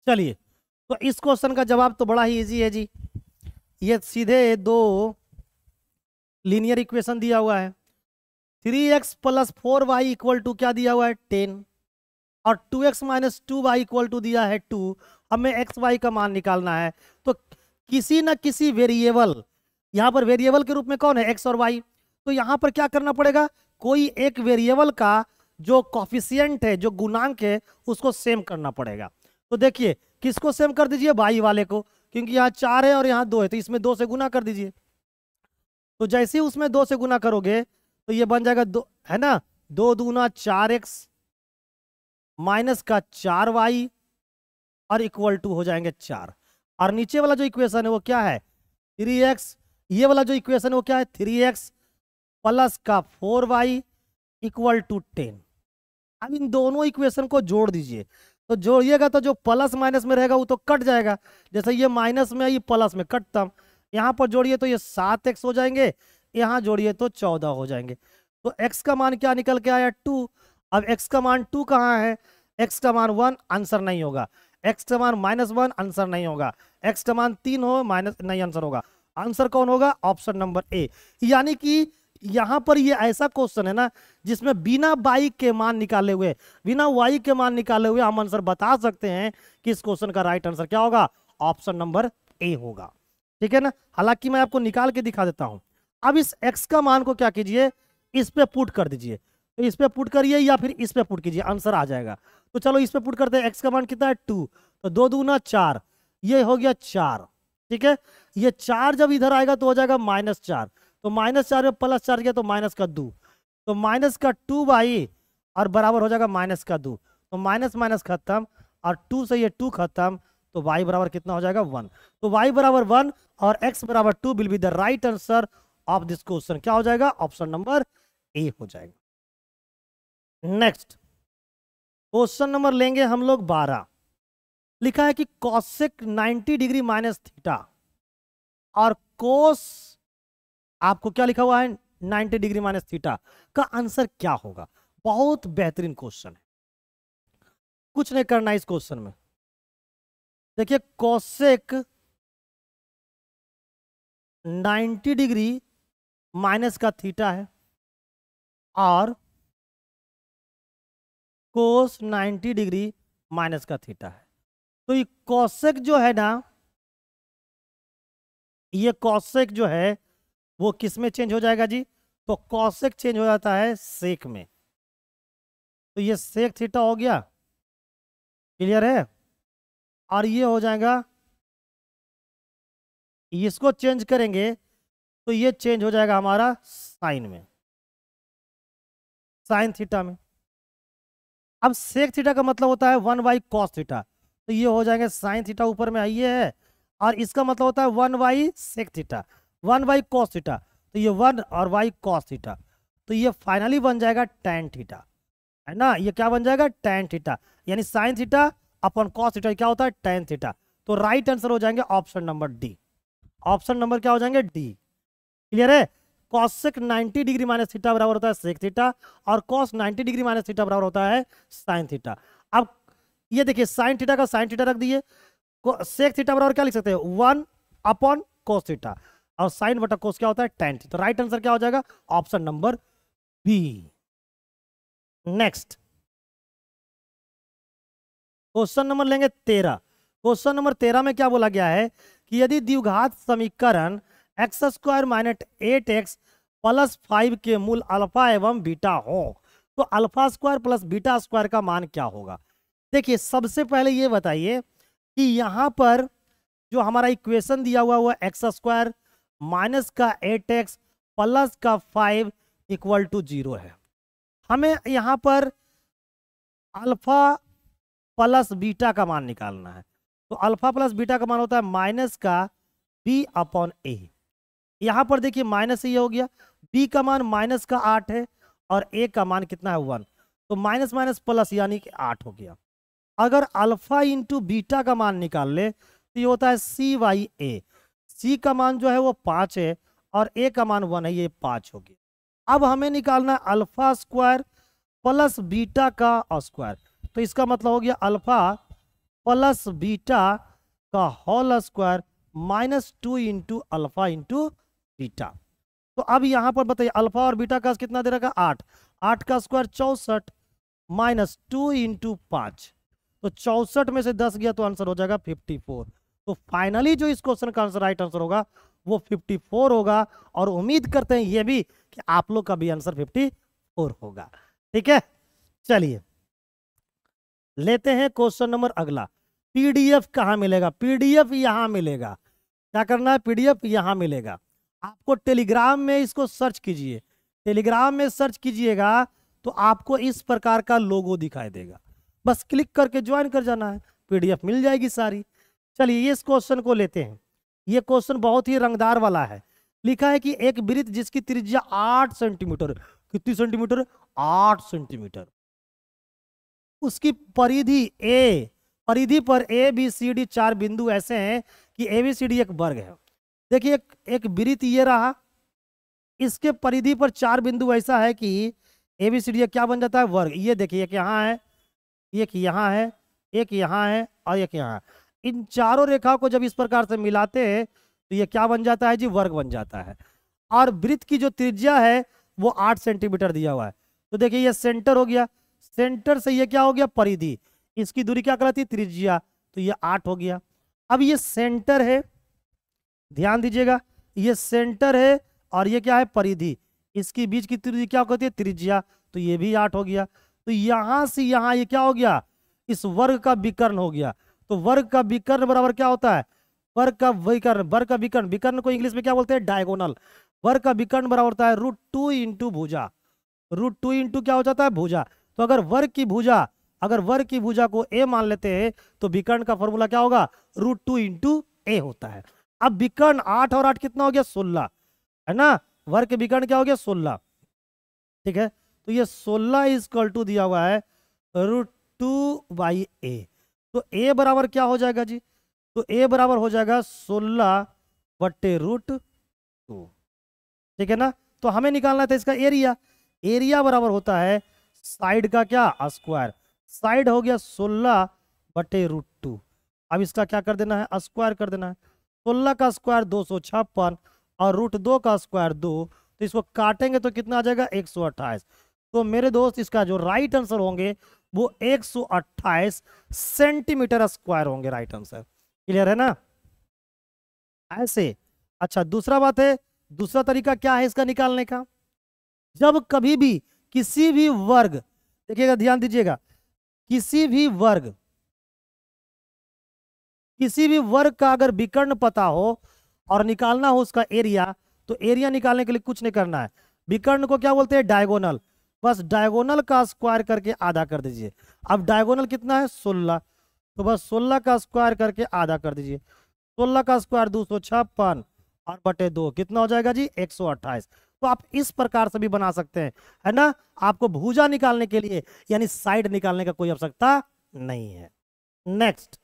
चलिए तो इस क्वेश्चन का जवाब तो बड़ा ही ईजी है जी ये सीधे दो लीनियर इक्वेशन दिया हुआ है three x plus four y equal to क्या दिया हुआ है टेन और two x minus two y equal to दिया है टू हमें एक्स वाई का मान निकालना है तो किसी ना किसी वेरिएबल यहाँ पर वेरिएबल के रूप में कौन है एक्स और वाई तो यहाँ पर क्या करना पड़ेगा कोई एक वेरिएबल का जो कॉफिशियंट है जो गुणांक है उसको सेम करना पड़ेगा तो देखिए किसको सेम कर दीजिए बाई वाले को क्योंकि यहाँ चार है और यहाँ दो है तो इसमें दो से गुना कर दीजिए तो जैसे ही उसमें दो से गुना करोगे तो ये बन जाएगा दो है ना दो दूना चार एक्स माइनस का चार वाई और इक्वल टू हो जाएंगे चार और नीचे वाला जो इक्वेशन है वो क्या है थ्री एक्स ये वाला जो इक्वेशन है वो क्या है थ्री एक्स प्लस का four y equal to ten अब इन दोनों इक्वेशन को जोड़ दीजिए तो जोड़िएगा तो जो प्लस माइनस में रहेगा वो तो कट जाएगा जैसे ये माइनस में ये प्लस में कटता यहाँ पर जोड़िए तो ये सात एक्स हो जाएंगे यहाँ जोड़िए तो चौदह हो जाएंगे तो एक्स का मान क्या निकल के आया टू अब एक्स का मान टू कहाँ है एक्स का मान वन आंसर नहीं होगा एक्स का मान माइनस वन आंसर नहीं होगा एक्स का मान तीन हो माइनस नहीं आंसर होगा आंसर कौन होगा ऑप्शन नंबर ए यानी कि यहाँ पर ये ऐसा क्वेश्चन है ना जिसमें बिना बाई के मान निकाले हुए बिना वाई के मान निकाले हुए हम आंसर बता सकते हैं कि इस क्वेश्चन का राइट आंसर क्या होगा ऑप्शन नंबर ए होगा ठीक है ना हालांकि मैं आपको निकाल के दिखा देता हूं अब इस एक्स का मान को क्या कीजिए इस पे पुट कर दीजिए तो इस पे पुट करिए या फिर इस पे पुट कीजिए आंसर आ जाएगा तो चलो इस पे पुट करते हैं एक्स का मान कितना है टू तो दो दूना चार ये हो गया चार ठीक है ये चार जब इधर आएगा तो हो जाएगा माइनस चार तो माइनस चार में प्लस चार किया तो माइनस का दो तो माइनस का टू बाई और बराबर हो जाएगा माइनस का दो तो माइनस माइनस खत्म और टू से ये टू खत्म तो वाई बराबर कितना हो जाएगा वन तो वाई बराबर वन और एक्स बराबर two will be the right answer of this question क्या हो जाएगा ऑप्शन नंबर ए हो जाएगा नेक्स्ट क्वेश्चन नंबर लेंगे हम लोग बारह लिखा है कि कॉसिक 90 डिग्री माइनस थीटा और कोस आपको क्या लिखा हुआ है 90 डिग्री माइनस थीटा का आंसर क्या होगा बहुत बेहतरीन क्वेश्चन है कुछ नहीं करना इस क्वेश्चन में देखिए कॉसेक 90 डिग्री माइनस का थीटा है और कोस 90 डिग्री माइनस का थीटा है तो ये कॉसेक जो है ना ये कॉसेक जो है वो किस में चेंज हो जाएगा जी तो कौशिक चेंज हो जाता है सेक में तो ये सेक थीटा हो गया क्लियर है और ये हो जाएगा इसको चेंज करेंगे तो ये चेंज हो जाएगा हमारा साइन में साइन थीटा में अब सेक थीटा का मतलब होता है वन बाई कॉस थीटा तो ये हो जाएंगे साइन थीटा ऊपर में आइए है और इसका मतलब होता है one by sec theta one by cos theta तो ये वन और वाई कॉस थीटा तो ये फाइनली बन जाएगा टेन थीटा है ना ये क्या बन जाएगा टेन थीटा यानी साइन थीटा अपन कॉस थीटा क्या होता है टेन थीटा तो राइट आंसर हो जाएंगे option number D option number क्या हो जाएंगे डी क्लियर है कॉसिक 90 डिग्री माइनस थीटा बराबर होता है सेक थीटा और कॉस 90 डिग्री माइनस थीटा बराबर होता है साइन थीटा अब ये देखिए साइन थीटा का साइन थीटा रख दिए सेक थीटा बराबर क्या लिख सकते हैं वन अपॉन कॉस थीटा और साइन बटा कोस क्या होता है टेन तो राइट आंसर क्या हो जाएगा option number B next question number लेंगे तेरह क्वेश्चन नंबर तेरह में क्या बोला गया है कि यदि द्विघात समीकरण x square minus eight x plus five के मूल अल्फा एवं बीटा हो तो alpha square plus beta square का मान क्या होगा देखिए सबसे पहले ये बताइए कि यहाँ पर जो हमारा इक्वेशन दिया हुआ हुआ एक्स स्क्वायर माइनस का एट एक्स प्लस का फाइव इक्वल टू जीरो है हमें यहाँ पर अल्फा प्लस बीटा का मान निकालना है तो अल्फा प्लस बीटा का मान होता है माइनस का बी अपॉन ए यहाँ पर देखिए माइनस ये हो गया बी का मान माइनस का आठ है और ए का मान कितना है वन तो माइनस माइनस प्लस यानी कि आठ हो गया अगर अल्फा इंटू बीटा का मान निकाल ले तो ये होता है सी वाई ए सी का मान जो है वो पाँच है और ए का मान वन है ये पाँच होगी अब हमें निकालना है अल्फा स्क्वायर प्लस बीटा का स्क्वायर तो इसका मतलब हो गया अल्फा प्लस बीटा का whole square minus two into alpha into beta तो अब यहाँ पर बताइए अल्फा और बीटा का कितना दे रखा आठ आठ का स्क्वायर चौसठ माइनस टू इंटू पाँच तो चौसठ में से दस गया तो आंसर हो जाएगा फिफ्टी फोर तो फाइनली जो इस क्वेश्चन का आंसर राइट आंसर होगा वो 54 होगा और उम्मीद करते हैं ये भी कि आप लोग का भी आंसर 54 होगा ठीक है चलिए लेते हैं क्वेश्चन नंबर अगला पीडीएफ कहाँ मिलेगा पीडीएफ यहाँ मिलेगा क्या करना है पीडीएफ यहाँ मिलेगा आपको टेलीग्राम में इसको सर्च कीजिए टेलीग्राम में सर्च कीजिएगा तो आपको इस प्रकार का लोगो दिखाई देगा बस क्लिक करके ज्वाइन कर जाना है पीडीएफ मिल जाएगी सारी चलिए इस क्वेश्चन को लेते हैं ये क्वेश्चन बहुत ही रंगदार वाला है लिखा है कि एक वृत्त जिसकी त्रिज्या आठ सेंटीमीटर कितनी सेंटीमीटर आठ सेंटीमीटर उसकी परिधि ए परिधि पर ए बी सी डी चार बिंदु ऐसे हैं कि ए बी सी डी एक वर्ग है देखिए एक एक वृत्त ये रहा इसके परिधि पर चार बिंदु ऐसा है कि ए बी सी डी क्या बन जाता है वर्ग ये देखिए एक यहाँ है एक यहाँ है एक यहाँ है और एक यहाँ है इन चारों रेखाओं को जब इस प्रकार से मिलाते हैं तो ये क्या बन जाता है जी वर्ग बन जाता है और वृत्त की जो त्रिज्या है वो आठ सेंटीमीटर दिया हुआ है तो देखिए ये सेंटर हो गया सेंटर से ये क्या हो गया परिधि इसकी दूरी क्या कहलाती त्रिज्या तो ये आठ हो गया अब ये सेंटर है ध्यान दीजिएगा ये सेंटर है और ये क्या है परिधि इसकी बीच की त्रिज्या क्या होती है त्रिज्या तो ये भी आठ हो गया तो यहां से यहां ये क्या हो गया इस वर्ग का विकर्ण हो गया तो वर्ग का विकर्ण बराबर क्या होता है वर्ग का विकर्ण वर्ग का विकर्ण विकर्ण को इंग्लिश में क्या बोलते हैं डायगोनल वर्ग का विकर्ण बराबर होता है रूट टू इंटू भूजा रूट टू इंटू क्या हो जाता है भूजा तो अगर वर्ग की भूजा अगर वर्ग की भूजा को ए मान लेते हैं तो विकर्ण का फॉर्मूला क्या होगा रूट टू इंटू ए होता है अब विकर्ण आठ और आठ कितना हो गया सोलह है ना वर्ग के विकर्ण क्या हो गया सोलह ठीक है तो ये सोलह इज कल टू दिया हुआ है रूट टू बाई ए तो ए बराबर क्या हो जाएगा जी तो ए बराबर हो जाएगा सोलह बट्टे रूट टू ठीक है ना तो हमें निकालना था इसका एरिया एरिया बराबर होता है साइड का क्या स्क्वायर साइड हो गया सोलह बटे रूट टू अब इसका क्या कर देना है स्क्वायर कर देना है सोलह का स्क्वायर दो सौ छप्पन और रूट दो का स्क्वायर दो तो इसको काटेंगे तो कितना आ जाएगा एक सौ अट्ठाईस तो मेरे दोस्त इसका जो राइट आंसर होंगे वो 128 सेंटीमीटर स्क्वायर होंगे राइट आंसर क्लियर है ना ऐसे अच्छा दूसरा बात है दूसरा तरीका क्या है इसका निकालने का जब कभी भी किसी भी वर्ग देखिएगा ध्यान दीजिएगा किसी भी वर्ग किसी भी वर्ग का अगर विकर्ण पता हो और निकालना हो उसका एरिया तो एरिया निकालने के लिए कुछ नहीं करना है विकर्ण को क्या बोलते हैं डायगोनल बस डायगोनल का स्क्वायर करके आधा कर दीजिए अब डायगोनल कितना है सोलह तो बस सोलह का स्क्वायर करके आधा कर दीजिए सोलह का स्क्वायर दो सौ छप्पन और बटे दो कितना हो जाएगा जी एक सौ अट्ठाईस तो आप इस प्रकार से भी बना सकते हैं है ना आपको भूजा निकालने के लिए यानी साइड निकालने का कोई आवश्यकता नहीं है नेक्स्ट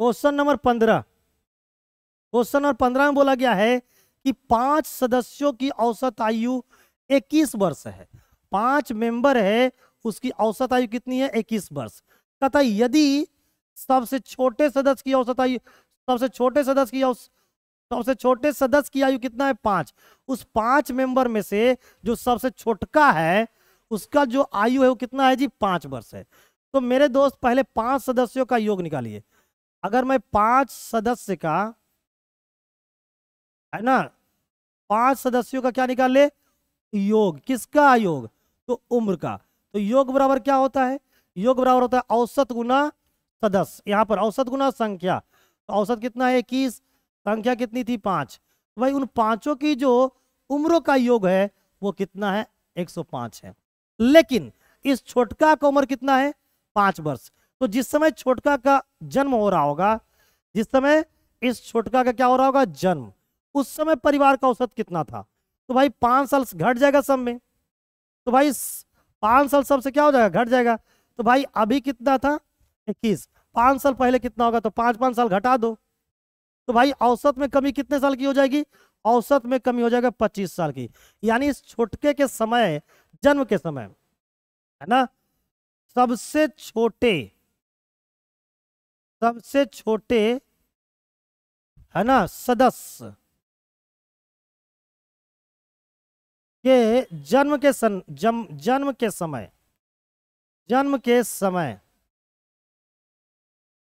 क्वेश्चन नंबर पंद्रह क्वेश्चन नंबर पंद्रह में बोला गया है कि पांच सदस्यों की औसत आयु इक्कीस वर्ष है पांच मेंबर है उसकी औसत आयु कितनी है इक्कीस वर्ष तथा यदि सबसे छोटे सदस्य की औसत आयु सबसे छोटे सदस्य की सबसे छोटे सदस्य की आयु कितना है पांच उस पांच मेंबर में से जो सबसे छोटका है उसका जो आयु है वो कितना है जी पांच वर्ष है तो मेरे दोस्त पहले पांच सदस्यों का योग निकालिए अगर मैं पांच सदस्य का है ना पांच सदस्यों का क्या निकाल ले योग किसका योग तो उम्र का तो योग बराबर क्या होता है योग बराबर होता है औसत गुना सदस्य यहाँ पर औसत गुना संख्या तो औसत कितना है इक्कीस संख्या कितनी थी पांच भाई उन पांचों की जो उम्रों का योग है वो कितना है 105 है लेकिन इस छोटका का उम्र कितना है पांच वर्ष तो जिस समय छोटका का जन्म हो रहा होगा जिस समय इस छोटका का क्या हो रहा होगा जन्म उस समय परिवार का औसत कितना था तो भाई पाँच साल घट जाएगा सब में तो भाई पाँच साल सबसे क्या हो जाएगा घट जाएगा तो भाई अभी कितना था इक्कीस पाँच साल पहले कितना होगा तो पाँच पाँच साल घटा दो तो भाई औसत में कमी कितने साल की हो जाएगी औसत में कमी हो जाएगा पच्चीस साल की यानी इस छोटके के समय जन्म के समय है ना सबसे छोटे सबसे छोटे है ना सदस्य के जन्म के सन जन्म जन्म के समय जन्म के समय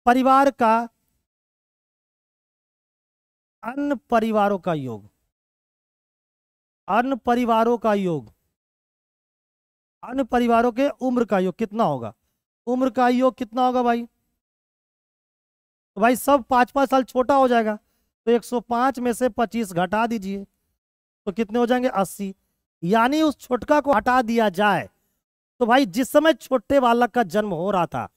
परिवार का अन्य परिवारों का योग अन्य परिवारों का योग अन्य परिवारों के उम्र का योग कितना होगा उम्र का योग कितना होगा भाई तो भाई सब पांच पांच साल छोटा हो जाएगा तो 105 में से 25 घटा दीजिए तो कितने हो जाएंगे 80 यानी उस छोटका को हटा दिया जाए तो भाई जिस समय छोटे बालक का जन्म हो रहा था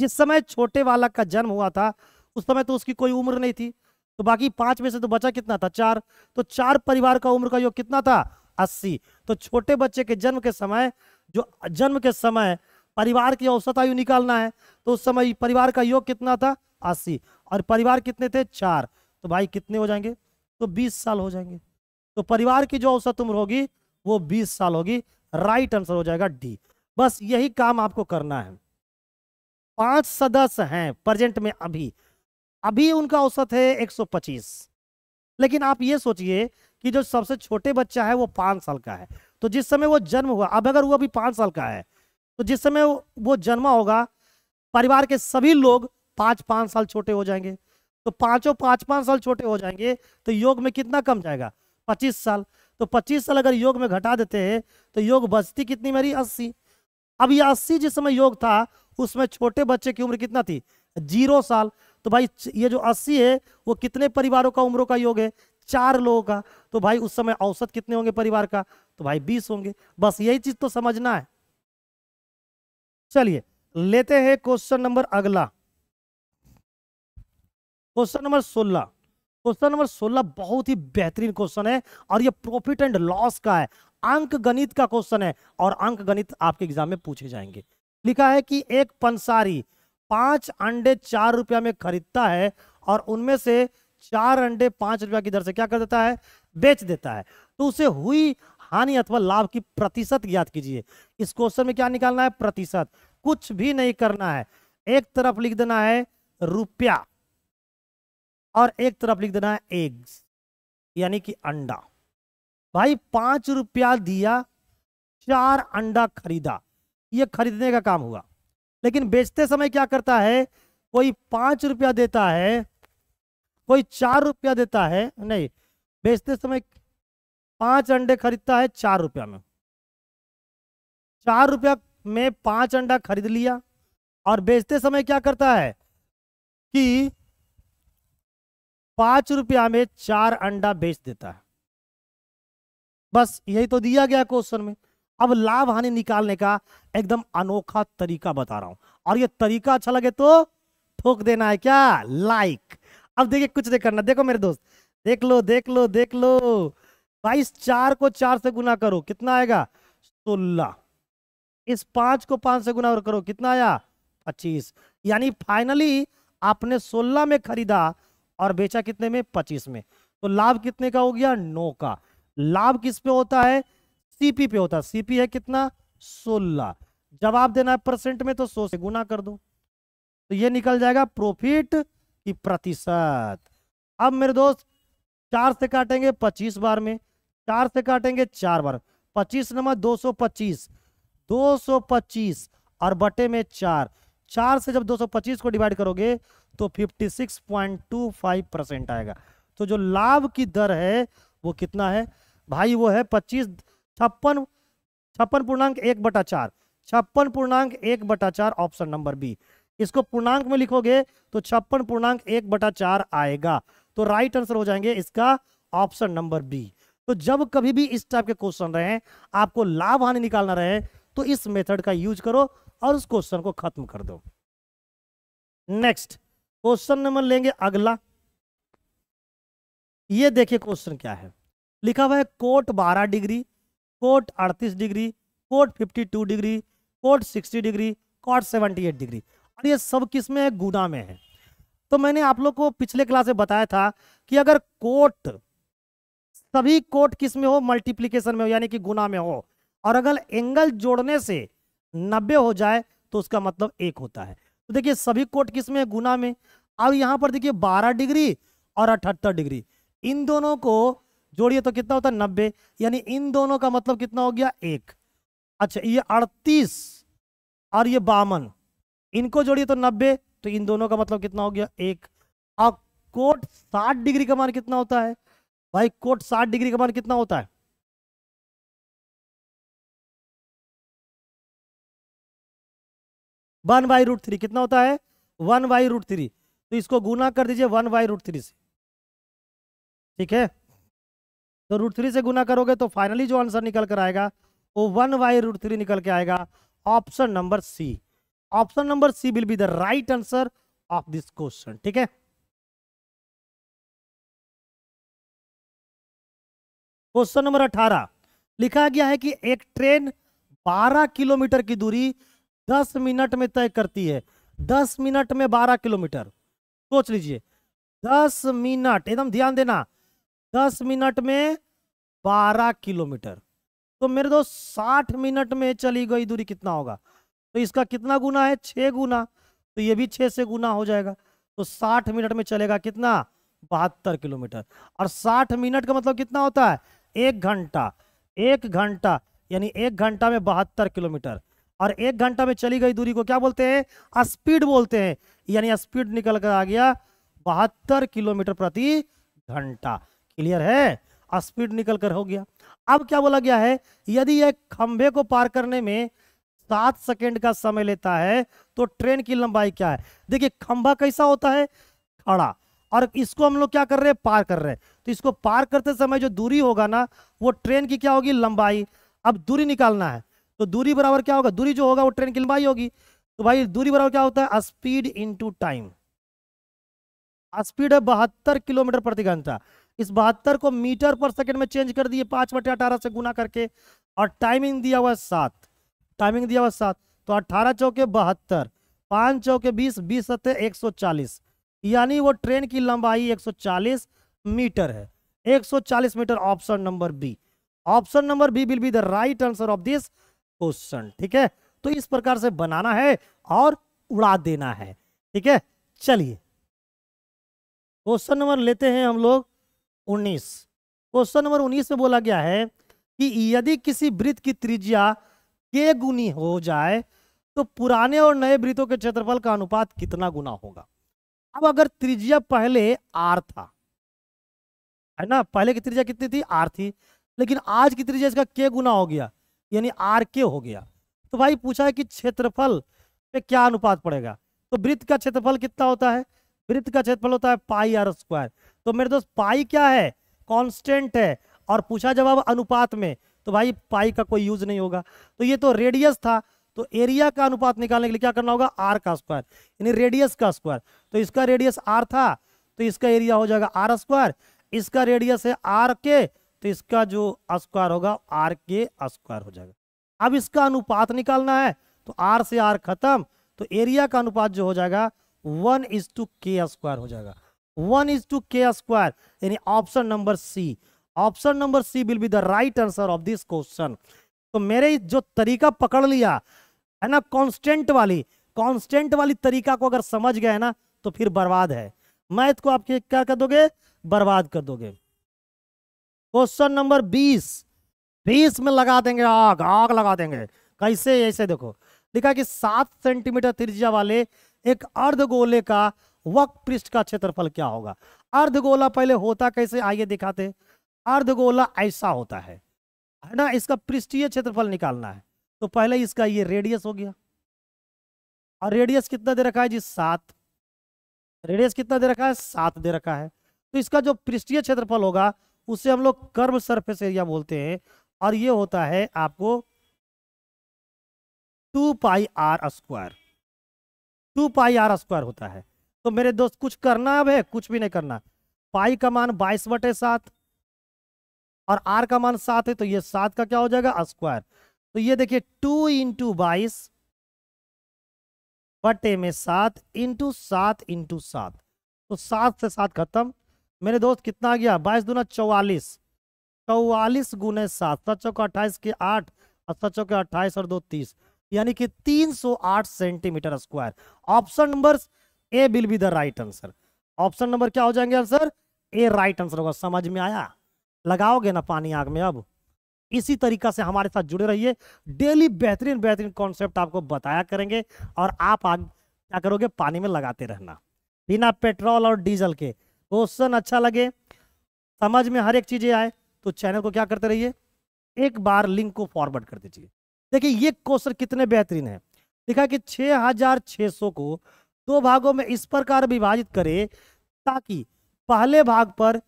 जिस समय छोटे बालक का जन्म हुआ था उस समय तो उसकी कोई उम्र नहीं थी तो बाकी पांच में से तो बचा कितना था चार तो चार परिवार का उम्र का योग कितना था अस्सी तो छोटे बच्चे के जन्म के समय जो जन्म के समय परिवार की औसत आयु निकालना है तो उस समय परिवार का योग कितना था अस्सी और परिवार कितने थे चार तो भाई कितने हो जाएंगे तो बीस साल हो जाएंगे तो परिवार की जो औसत उम्र होगी वो बीस साल होगी राइट आंसर हो जाएगा डी बस यही काम आपको करना है पांच सदस्य हैं प्रेजेंट में अभी अभी उनका औसत है 125 लेकिन आप ये सोचिए कि जो सबसे छोटे बच्चा है वो पांच साल का है तो जिस समय वो जन्म हुआ अब अगर वो अभी पांच साल का है तो जिस समय वो जन्मा होगा परिवार के सभी लोग पांच पांच साल छोटे हो जाएंगे तो पांचों पांच पांच साल छोटे हो जाएंगे तो योग में कितना कम जाएगा पच्चीस साल तो 25 साल अगर योग में घटा देते हैं तो योग बचती कितनी मेरी 80 अब ये 80 जिस समय योग था उसमें छोटे बच्चे की उम्र कितना थी जीरो साल तो भाई ये जो 80 है वो कितने परिवारों का उम्रों का योग है चार लोगों का तो भाई उस समय औसत कितने होंगे परिवार का तो भाई बीस होंगे बस यही चीज तो समझना है चलिए लेते हैं क्वेश्चन नंबर अगला क्वेश्चन नंबर सोलह क्वेश्चन नंबर 16 बहुत ही बेहतरीन क्वेश्चन है और ये प्रॉफिट एंड लॉस का है अंक गणित का क्वेश्चन है और अंक गणित आपके एग्जाम में पूछे जाएंगे लिखा है कि एक पंसारी पांच अंडे चार रुपया में खरीदता है और उनमें से चार अंडे पांच रुपया की दर से क्या कर देता है बेच देता है तो उसे हुई हानि अथवा लाभ की प्रतिशत ज्ञात कीजिए इस क्वेश्चन में क्या निकालना है प्रतिशत कुछ भी नहीं करना है एक तरफ लिख देना है रुपया और एक तरफ लिख देना है एग्स यानी कि अंडा भाई पांच रुपया दिया चार अंडा खरीदा ये खरीदने का काम हुआ लेकिन बेचते समय क्या करता है कोई पांच रुपया देता है कोई चार रुपया देता है नहीं बेचते समय पांच अंडे खरीदता है चार रुपया में चार रुपया में पांच अंडा खरीद लिया और बेचते समय क्या करता है कि पांच रुपया में चार अंडा बेच देता है बस यही तो दिया गया क्वेश्चन में अब लाभ हानि निकालने का एकदम अनोखा तरीका बता रहा हूं और ये तरीका अच्छा लगे तो ठोक देना है क्या लाइक अब देखिए कुछ देख करना देखो मेरे दोस्त देख लो देख लो देख लो बाईस चार को चार से गुना करो कितना आएगा सोलह इस पांच को पांच से गुना और करो कितना आया पच्चीस यानी फाइनली आपने सोलह में खरीदा और बेचा कितने में पच्चीस में तो लाभ कितने का हो गया नौ का लाभ किस पे होता है सीपी पे होता है सीपी है कितना सोलह जवाब देना है परसेंट में तो सो से गुना कर दो तो ये निकल जाएगा प्रॉफिट की प्रतिशत अब मेरे दोस्त चार से काटेंगे पच्चीस बार में चार से काटेंगे चार बार पच्चीस नंबर दो सौ पच्चीस दो सौ पच्चीस और बटे में चार चार से जब दो सौ पच्चीस को डिवाइड करोगे तो 56.25 परसेंट आएगा तो जो लाभ की दर है वो कितना है भाई वो है पच्चीस छप्पन छप्पन पूर्णांक एक बटा चार छप्पन पूर्णांक एक बटा चार ऑप्शन नंबर बी इसको पूर्णांक में लिखोगे तो छप्पन पूर्णांक एक बटा चार आएगा तो राइट आंसर हो जाएंगे इसका ऑप्शन नंबर बी तो जब कभी भी इस टाइप के क्वेश्चन रहे आपको लाभ हानि निकालना रहे तो इस मेथड का यूज करो और उस क्वेश्चन को खत्म कर दो नेक्स्ट क्वेश्चन नंबर लेंगे अगला ये देखिए क्वेश्चन क्या है लिखा हुआ है cot 12 degree cot 38 degree cot 52 degree cot 60 degree cot 78 degree और ये सब किस में है गुना में है तो मैंने आप लोग को पिछले क्लास में बताया था कि अगर कोट सभी कोट किस में हो मल्टीप्लीकेशन में हो यानी कि गुना में हो और अगर एंगल जोड़ने से नब्बे हो जाए तो उसका मतलब एक होता है तो देखिए सभी कोट किस में गुना में अब यहाँ पर देखिए बारह डिग्री और अठहत्तर डिग्री इन दोनों को जोड़िए तो कितना होता है नब्बे यानी इन दोनों का मतलब कितना हो गया एक अच्छा ये अड़तीस और ये बावन इनको जोड़िए तो नब्बे तो इन दोनों का मतलब कितना हो गया एक और कोट साठ डिग्री का मान कितना होता है भाई कोट साठ डिग्री का मान कितना होता है वन बाई रूट थ्री कितना होता है वन बाई रूट थ्री तो इसको गुना कर दीजिए वन बाई रूट थ्री से ठीक है तो रूट थ्री से गुना करोगे तो फाइनली जो आंसर निकल कर आएगा वो वन बाई रूट थ्री निकल के आएगा option number C option number C will be the right answer of this question ठीक है क्वेश्चन नंबर अठारह लिखा गया है कि एक ट्रेन 12 किलोमीटर की दूरी दस मिनट में तय करती है दस मिनट में बारह किलोमीटर सोच लीजिए दस मिनट एकदम ध्यान देना दस मिनट में बारह किलोमीटर तो मेरे दोस्त साठ मिनट में चली गई दूरी कितना होगा तो इसका कितना गुना है छः गुना तो ये भी छः से गुना हो जाएगा तो साठ मिनट में चलेगा कितना बहत्तर किलोमीटर और साठ मिनट का मतलब कितना होता है एक घंटा एक घंटा यानी एक घंटा में बहत्तर किलोमीटर और एक घंटा में चली गई दूरी को क्या बोलते हैं स्पीड बोलते हैं यानी स्पीड निकल कर आ गया बहत्तर किलोमीटर प्रति घंटा क्लियर है स्पीड निकल कर हो गया अब क्या बोला गया है यदि यह खंभे को पार करने में सात सेकेंड का समय लेता है तो ट्रेन की लंबाई क्या है देखिए खंभा कैसा होता है खड़ा और इसको हम लोग क्या कर रहे हैं पार कर रहे हैं तो इसको पार करते समय जो दूरी होगा ना वो ट्रेन की क्या होगी लंबाई अब दूरी निकालना है तो दूरी बराबर क्या होगा दूरी जो होगा वो ट्रेन की लंबाई होगी तो भाई दूरी बराबर क्या होता है स्पीड टू टाइम स्पीड है बहत्तर किलोमीटर प्रति घंटा इस बहत्तर को मीटर पर सेकंड में चेंज कर दिए पांच बटे अठारह से गुना करके और टाइमिंग दिया हुआ है सात टाइमिंग दिया हुआ सात तो अठारह चौके बहत्तर पांच चौके बीस बीस सत्य एक सौ चालीस यानी वो ट्रेन की लंबाई एक सौ चालीस मीटर है एक सौ चालीस metre option number B option number B will be the right answer of this question ठीक है तो इस प्रकार से बनाना है और उड़ा देना है ठीक है चलिए क्वेश्चन नंबर लेते हैं हम लोग उन्नीस क्वेश्चन नंबर उन्नीस में बोला गया है कि यदि किसी वृत्त की त्रिज्या के गुनी हो जाए तो पुराने और नए वृत्तों के क्षेत्रफल का अनुपात कितना गुना होगा अब अगर त्रिज्या पहले आर था है ना पहले की त्रिज्या कितनी थी आर थी लेकिन आज की त्रिज्या इसका के गुना हो गया यानी आर के हो गया तो भाई पूछा है कि क्षेत्रफल पे क्या अनुपात पड़ेगा तो वृत्त का क्षेत्रफल कितना होता है वृत्त का क्षेत्रफल होता है पाई आर स्क्वायर तो मेरे दोस्त पाई क्या है कॉन्स्टेंट है और पूछा जवाब अनुपात में तो भाई पाई का कोई यूज नहीं होगा तो ये तो रेडियस था तो एरिया का अनुपात निकालने के लिए क्या करना होगा आर का स्क्वायर यानी रेडियस का स्क्वायर तो इसका रेडियस आर था तो इसका एरिया हो जाएगा आर स्क्वायर इसका रेडियस है आर के तो इसका जो स्क्वायर होगा आर के स्क्वायर हो जाएगा अब इसका अनुपात निकालना है तो आर से आर खत्म तो एरिया का अनुपात जो हो जाएगा वन इज टू के स्क्वायर हो जाएगा वन इज टू के स्क्वायर यानी option number C option number C will be the right answer of this question तो मेरे जो तरीका पकड़ लिया है ना कॉन्स्टेंट वाली कॉन्स्टेंट वाली तरीका को अगर समझ गए ना तो फिर बर्बाद है मैथ को आप क्या कर दोगे बर्बाद कर दोगे क्वेश्चन नंबर बीस बीस में लगा देंगे आग आग लगा देंगे कैसे ऐसे देखो लिखा कि सात सेंटीमीटर त्रिज्या वाले एक अर्ध गोले का वक्र पृष्ठ का क्षेत्रफल क्या होगा अर्ध गोला पहले होता कैसे आइए दिखाते अर्ध गोला ऐसा होता है है ना इसका पृष्ठीय क्षेत्रफल निकालना है तो पहले इसका ये रेडियस हो गया और रेडियस कितना दे रखा है जी सात रेडियस कितना दे रखा है सात दे रखा है तो इसका जो पृष्ठीय क्षेत्रफल होगा उसे हम लोग कर्व सरफेस एरिया बोलते हैं और ये होता है आपको two pi r square two pi r square होता है तो मेरे दोस्त कुछ करना अब है कुछ भी नहीं करना पाई का मान बाईस बटे सात और आर का मान सात है तो ये सात का क्या हो जाएगा स्क्वायर तो ये देखिए टू इंटू बाईस बटे में सात इंटू सात इंटू सात तो सात से सात खत्म मेरे दोस्त कितना आ गया बाईस दूना चौवालीस चौवालीस गुने सात सचों चौके अट्ठाईस के आठ सत चौके अट्ठाईस और दो तीस यानी कि 308 centimetre square option number A will be the right answer option number क्या हो जाएंगे आंसर ए राइट आंसर होगा समझ में आया लगाओगे ना पानी आग में अब इसी तरीका से हमारे साथ जुड़े रहिए डेली बेहतरीन बेहतरीन कॉन्सेप्ट आपको बताया करेंगे और आप आग क्या करोगे पानी में लगाते रहना बिना पेट्रोल और डीजल के क्वेश्चन अच्छा लगे समझ में हर एक चीजें आए तो चैनल को क्या करते रहिए एक बार लिंक को फॉरवर्ड कर दीजिए देखिए ये क्वेश्चन कितने बेहतरीन है देखा कि 6600 को दो भागों में इस प्रकार विभाजित करें ताकि पहले भाग पर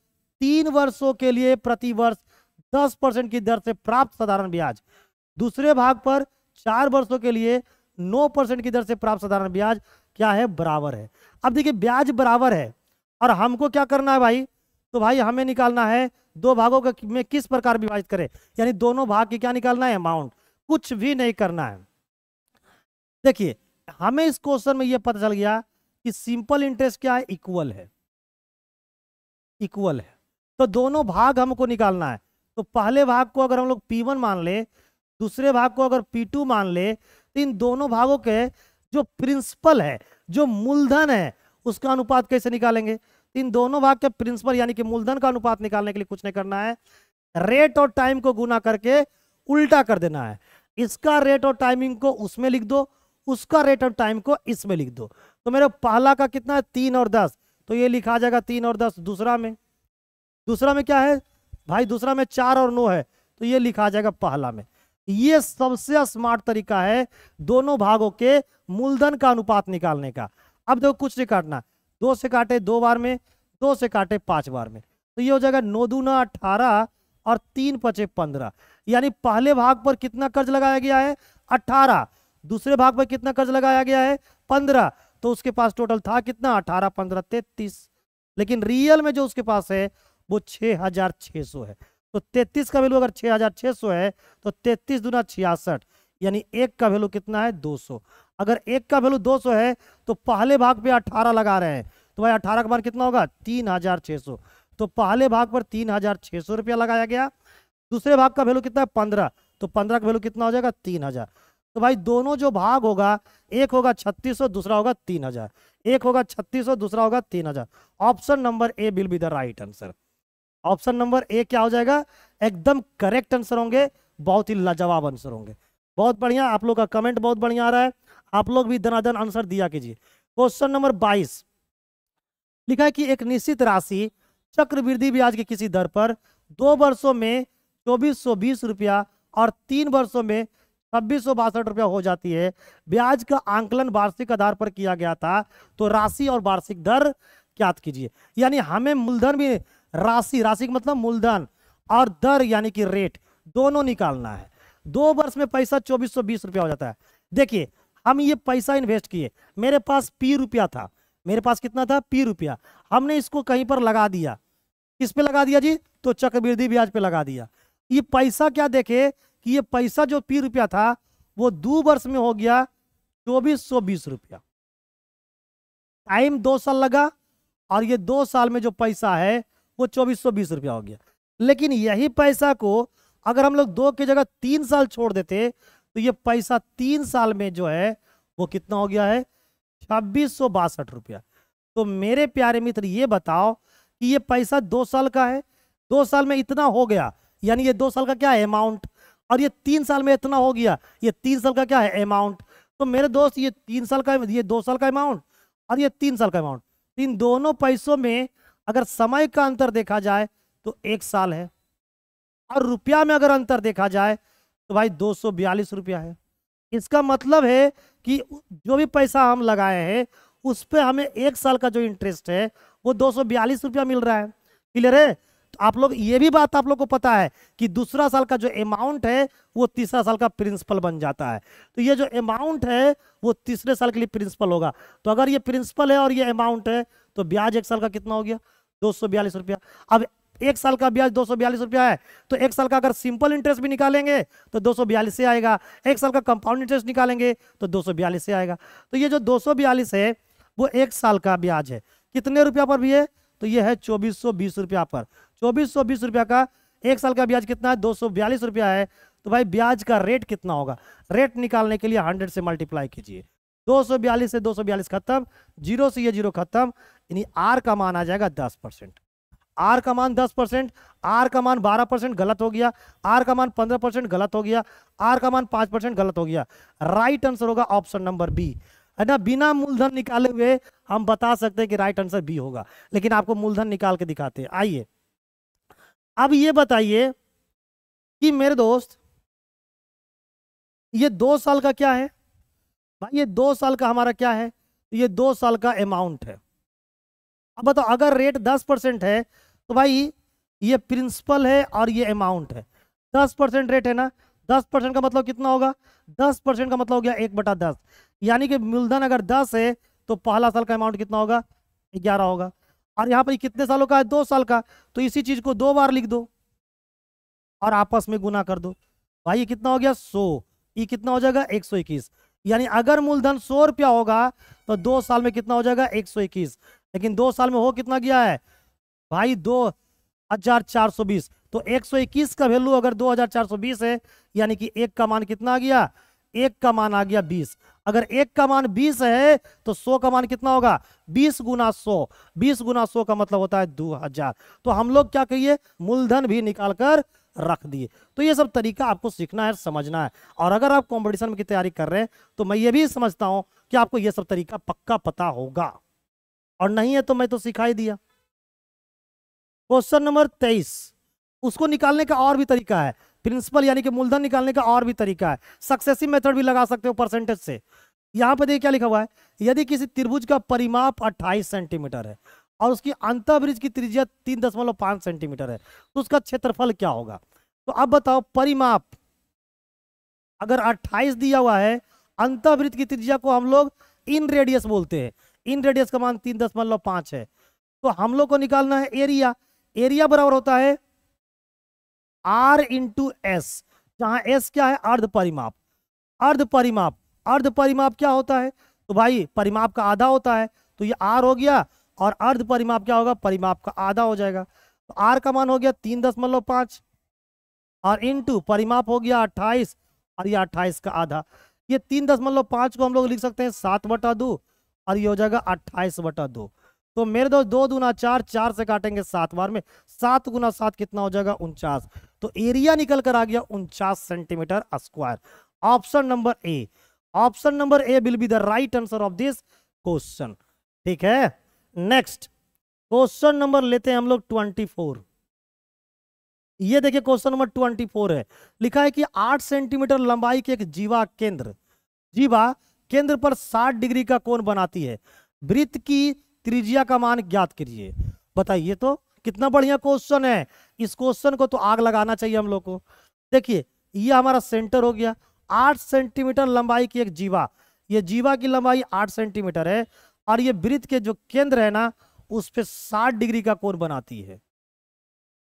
तीन वर्षों के लिए प्रति वर्ष दस परसेंट की दर से प्राप्त साधारण ब्याज दूसरे भाग पर चार वर्षों के लिए नौ परसेंट की दर से प्राप्त साधारण ब्याज क्या है बराबर है अब देखिए ब्याज बराबर है और हमको क्या करना है भाई तो भाई हमें निकालना है दो भागों के में किस प्रकार विभाजित करें यानी दोनों भाग की क्या निकालना है अमाउंट कुछ भी नहीं करना है देखिए हमें इस क्वेश्चन में यह पता चल गया कि सिंपल इंटरेस्ट क्या है इक्वल है इक्वल है तो दोनों भाग हमको निकालना है तो पहले भाग को अगर हम लोग वन मान ले दूसरे भाग को अगर टू मान ले तो इन दोनों भागों के जो प्रिंसिपल है जो मूलधन है उसका अनुपात कैसे निकालेंगे तो इन दोनों भाग के प्रिंसिपल यानी कि मूलधन का अनुपात निकालने के लिए कुछ नहीं करना है रेट और टाइम को गुना करके उल्टा कर देना है इसका रेट और टाइमिंग को उसमें लिख दो उसका रेट और टाइम को इसमें लिख दो तो मेरे पहला का कितना है तीन और दस तो ये लिखा जाएगा तीन और दस दूसरा में दूसरा में क्या है भाई दूसरा में चार और नौ है तो ये लिखा जाएगा पहला में ये सबसे स्मार्ट तरीका है दोनों भागों के मूलधन का अनुपात निकालने का अब देखो कुछ नहीं काटना दो से काटे दो बार में दो से काटे पांच बार में तो ये हो जाएगा नौ दूना अठारह और तीन पचे पंद्रह यानी पहले भाग पर कितना कर्ज लगाया गया है अठारह दूसरे भाग पर कितना कर्ज लगाया गया है पंद्रह तो उसके पास टोटल था कितना अठारह पंद्रह तैतीस लेकिन रियल में जो उसके पास है वो छह हजार छह सौ है तो तैतीस का वैल्यू अगर छह हजार छह सौ है तो तैतीस दूना छियासठ यानी एक का वैल्यू कितना है दो सौ अगर एक का वैल्यू 200 है तो पहले भाग पे 18 लगा रहे हैं तो भाई 18 का बार कितना होगा तीन हजार छह सौ तो पहले भाग पर तीन हजार छह सौ रुपया लगाया गया दूसरे भाग का वैल्यू कितना है पंद्रह तो पंद्रह का वैल्यू कितना हो जाएगा तीन हजार तो भाई दोनों जो भाग होगा एक होगा छत्तीस दूसरा होगा तीन हजार एक होगा छत्तीस दूसरा होगा तीन हजार option number A will be the right answer option number A क्या हो जाएगा एकदम करेक्ट आंसर होंगे बहुत ही लाजवाब आंसर होंगे बहुत बढ़िया आप लोग का कमेंट बहुत बढ़िया आ रहा है आप लोग भी धनाधन आंसर दिया कीजिए क्वेश्चन नंबर बाईस लिखा है कि एक निश्चित राशि चक्रवृद्धि ब्याज के किसी दर पर दो वर्षों में चौबीस सौ बीस रुपया और तीन वर्षों में छब्बीस सौ बासठ रुपया हो जाती है ब्याज का आंकलन वार्षिक आधार पर किया गया था तो राशि और वार्षिक दर क्या कीजिए यानी हमें मूलधन भी राशि राशि का मतलब मूलधन और दर यानी कि रेट दोनों निकालना है दो वर्ष में पैसा चौबीस सौ बीस रुपया हो जाता है देखिए हम ये पैसा इन्वेस्ट किए मेरे पास पी रुपया था मेरे पास कितना था पी रुपया हमने इसको कहीं पर लगा दिया किस पे लगा दिया जी तो चक्रवृद्धि ब्याज पे लगा दिया ये पैसा क्या देखे कि ये पैसा जो पी रुपया था वो दो वर्ष में हो गया चौबीस सौ बीस रुपया टाइम दो साल लगा और ये दो साल में जो पैसा है वो चौबीस सौ बीस रुपया हो गया लेकिन यही पैसा को अगर हम लोग दो की जगह तीन साल छोड़ देते तो ये पैसा तीन साल में जो है वो कितना हो गया है छब्बीस सौ बासठ रुपया तो मेरे प्यारे मित्र ये बताओ कि ये पैसा दो साल का है दो साल में इतना हो गया यानी ये दो साल का क्या है अमाउंट और ये तीन साल में इतना हो गया ये तीन साल का क्या है अमाउंट तो मेरे दोस्त ये तीन साल का ये दो साल का अमाउंट और ये तीन साल का अमाउंट तो इन दोनों पैसों में अगर समय का अंतर देखा जाए तो एक साल है और रुपया में अगर अंतर देखा जाए तो भाई दो सौ बयालीस रुपया है इसका मतलब है कि जो भी पैसा हम लगाए हैं उस पर हमें एक साल का जो इंटरेस्ट है वो दो सौ बयालीस रुपया मिल रहा है क्लियर है तो आप लोग ये भी बात आप लोग को पता है कि दूसरा साल का जो अमाउंट है वो तीसरा साल का प्रिंसिपल बन जाता है तो ये जो अमाउंट है वो तीसरे साल के लिए प्रिंसिपल होगा तो अगर ये प्रिंसिपल है और ये अमाउंट है तो ब्याज एक साल का कितना हो गया दो सौ बयालीस रुपया अब एक साल का ब्याज दो रुपया है तो एक साल का अगर सिंपल इंटरेस्ट भी निकालेंगे तो दो से आएगा एक साल का कंपाउंड इंटरेस्ट निकालेंगे तो दो से आएगा तो ये जो दो है वो एक साल का ब्याज है कितने रुपया पर भी है तो ये है चौबीस रुपया पर चौबीस रुपया का एक साल का ब्याज कितना है दो रुपया है तो भाई ब्याज का रेट कितना होगा रेट निकालने के लिए हंड्रेड से मल्टीप्लाई कीजिए दो से दो खत्म जीरो से ये जीरो खत्म यानी आर का मान आ जाएगा दस परसेंट आर का मान दस परसेंट आर का मान बारह परसेंट गलत हो गया आर का मान पंद्रह परसेंट गलत हो गया आर का मान पांच परसेंट गलत हो गया राइट आंसर होगा ऑप्शन नंबर बी है ना बिना मूलधन निकाले हुए हम बता सकते हैं कि राइट आंसर बी होगा लेकिन आपको मूलधन निकाल के दिखाते हैं आइए अब ये बताइए कि मेरे दोस्त ये दो साल का क्या है भाई ये दो साल का हमारा क्या है ये दो साल का अमाउंट है अब बताओ अगर रेट दस परसेंट है तो भाई ये प्रिंसिपल है और ये अमाउंट है दस परसेंट रेट है ना दस परसेंट का मतलब कितना होगा दस परसेंट का मतलब हो गया एक बटा दस यानी कि मूलधन अगर दस है तो पहला साल का अमाउंट कितना होगा ग्यारह होगा और यहाँ पर कितने सालों का है दो साल का तो इसी चीज़ को दो बार लिख दो और आपस में गुना कर दो भाई ये कितना हो गया सौ ये कितना हो जाएगा एक सौ इक्कीस यानी अगर मूलधन सौ रुपया होगा तो दो साल में कितना हो जाएगा एक सौ इक्कीस लेकिन दो साल में हो कितना गया है भाई दो हजार चार सौ बीस तो एक सौ इक्कीस का वैल्यू अगर दो हजार चार सौ बीस है यानी कि एक का मान कितना आ गया एक का मान आ गया बीस अगर एक का मान बीस है तो सौ का मान कितना होगा बीस गुना सौ बीस गुना सौ का मतलब होता है दो हजार तो हम लोग क्या कहिए मूलधन भी निकाल कर रख दिए तो ये सब तरीका आपको सीखना है समझना है और अगर आप कंपटीशन की तैयारी कर रहे हैं तो मैं ये भी समझता हूँ कि आपको ये सब तरीका पक्का पता होगा और नहीं है तो मैं तो सिखा ही दिया क्वेश्चन नंबर तेईस उसको निकालने का और भी तरीका है प्रिंसिपल यानी कि मूलधन निकालने का और भी तरीका है सक्सेसिव मेथड भी लगा सकते हो परसेंटेज से यहाँ पे देखिए क्या लिखा हुआ है यदि किसी त्रिभुज का परिमाप 28 सेंटीमीटर है और उसकी अंतर्ब्रिज की त्रिज्या तीन दशमलव पांच सेंटीमीटर है तो उसका क्षेत्रफल क्या होगा तो अब बताओ परिमाप अगर 28 दिया हुआ है अंतर्वृत्त की त्रिज्या को हम लोग इन रेडियस बोलते हैं इन रेडियस का मान तीन दशमलव पांच है तो हम लोग को निकालना है एरिया एरिया बराबर होता है आर इंटू एस जहां एस क्या है अर्ध परिमाप अर्ध परिमाप अर्ध परिमाप क्या होता है तो भाई परिमाप का आधा होता है तो ये आर हो गया और अर्ध परिमाप क्या होगा परिमाप का आधा हो जाएगा तो आर का मान हो गया तीन दशमलव पांच और इंटू परिमाप हो गया अट्ठाईस और ये अट्ठाईस का आधा ये तीन दशमलव पांच को हम लोग लिख सकते हैं सात बटा दो और ये हो जाएगा अट्ठाईस बटा दो तो मेरे दोस्त दो दूना चार चार से काटेंगे सात बार में सात गुना सात कितना हो जाएगा उनचास तो एरिया निकल कर आ गया उनचास centimetre square option number A option number A will be the right answer of this question ठीक है नेक्स्ट क्वेश्चन नंबर लेते हैं हम लोग ट्वेंटी फोर ये देखिए क्वेश्चन नंबर ट्वेंटी फोर है लिखा है कि आठ सेंटीमीटर लंबाई के एक जीवा केंद्र जीवा केंद्र पर साठ डिग्री का कोण बनाती है वृत्त की त्रिज्या का मान ज्ञात करिए बताइए तो कितना बढ़िया क्वेश्चन है इस क्वेश्चन को तो आग लगाना चाहिए हम लोग को देखिए ये हमारा सेंटर हो गया आठ सेंटीमीटर लंबाई की एक जीवा ये जीवा की लंबाई आठ सेंटीमीटर है और ये वृत्त के जो केंद्र है ना उस पर साठ डिग्री का कोण बनाती है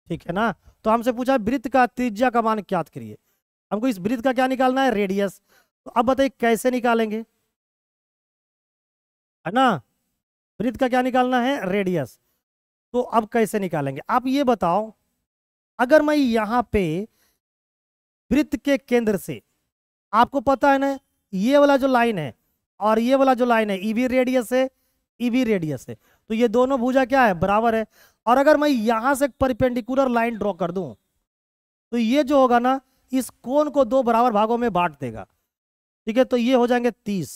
ठीक है ना तो हमसे पूछा वृत्त का त्रिज्या का मान क्या करिए हमको इस वृत्त का क्या निकालना है रेडियस तो अब बताइए कैसे निकालेंगे है ना वृत्त का क्या निकालना है रेडियस तो अब कैसे निकालेंगे आप ये बताओ अगर मैं यहाँ पे वृत्त के केंद्र से आपको पता है ना ये वाला जो लाइन है और ये वाला जो लाइन है ई भी रेडियस है ई भी रेडियस है तो ये दोनों भुजा क्या है बराबर है और अगर मैं यहां से परपेंडिकुलर लाइन ड्रॉ कर दू तो ये जो होगा ना इस कोण को दो बराबर भागों में बांट देगा ठीक है तो ये हो जाएंगे तीस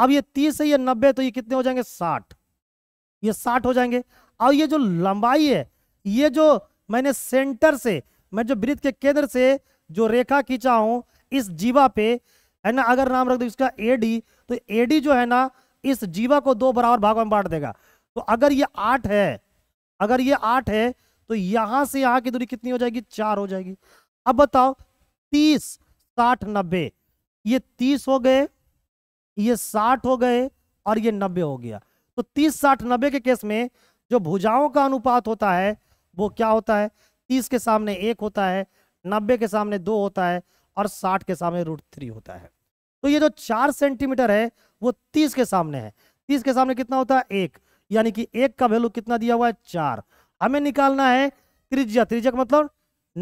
अब ये तीस है ये नब्बे तो ये कितने हो जाएंगे साठ ये साठ हो जाएंगे और ये जो लंबाई है ये जो मैंने सेंटर से मैं जो वृत्त के केंद्र से जो रेखा खींचा हूं इस जीवा पे है ना अगर नाम रख दो इसका एडी तो एडी जो है ना इस जीवा को दो बराबर भागों में बांट देगा तो अगर ये आठ है अगर ये आठ है तो यहां से यहां की दूरी कितनी हो जाएगी चार हो जाएगी अब बताओ तीस साठ नब्बे ये तीस हो गए ये साठ हो गए और ये नब्बे हो गया तो तीस साठ नब्बे के केस में जो भुजाओं का अनुपात होता है वो क्या होता है तीस के सामने एक होता है नब्बे के सामने दो होता है और साठ के सामने रूट थ्री होता है तो ये जो चार सेंटीमीटर है वो तीस के सामने है तीस के सामने कितना होता है एक यानी कि एक का वैल्यू कितना दिया हुआ है चार हमें निकालना है त्रिज्या त्रिज्या मतलब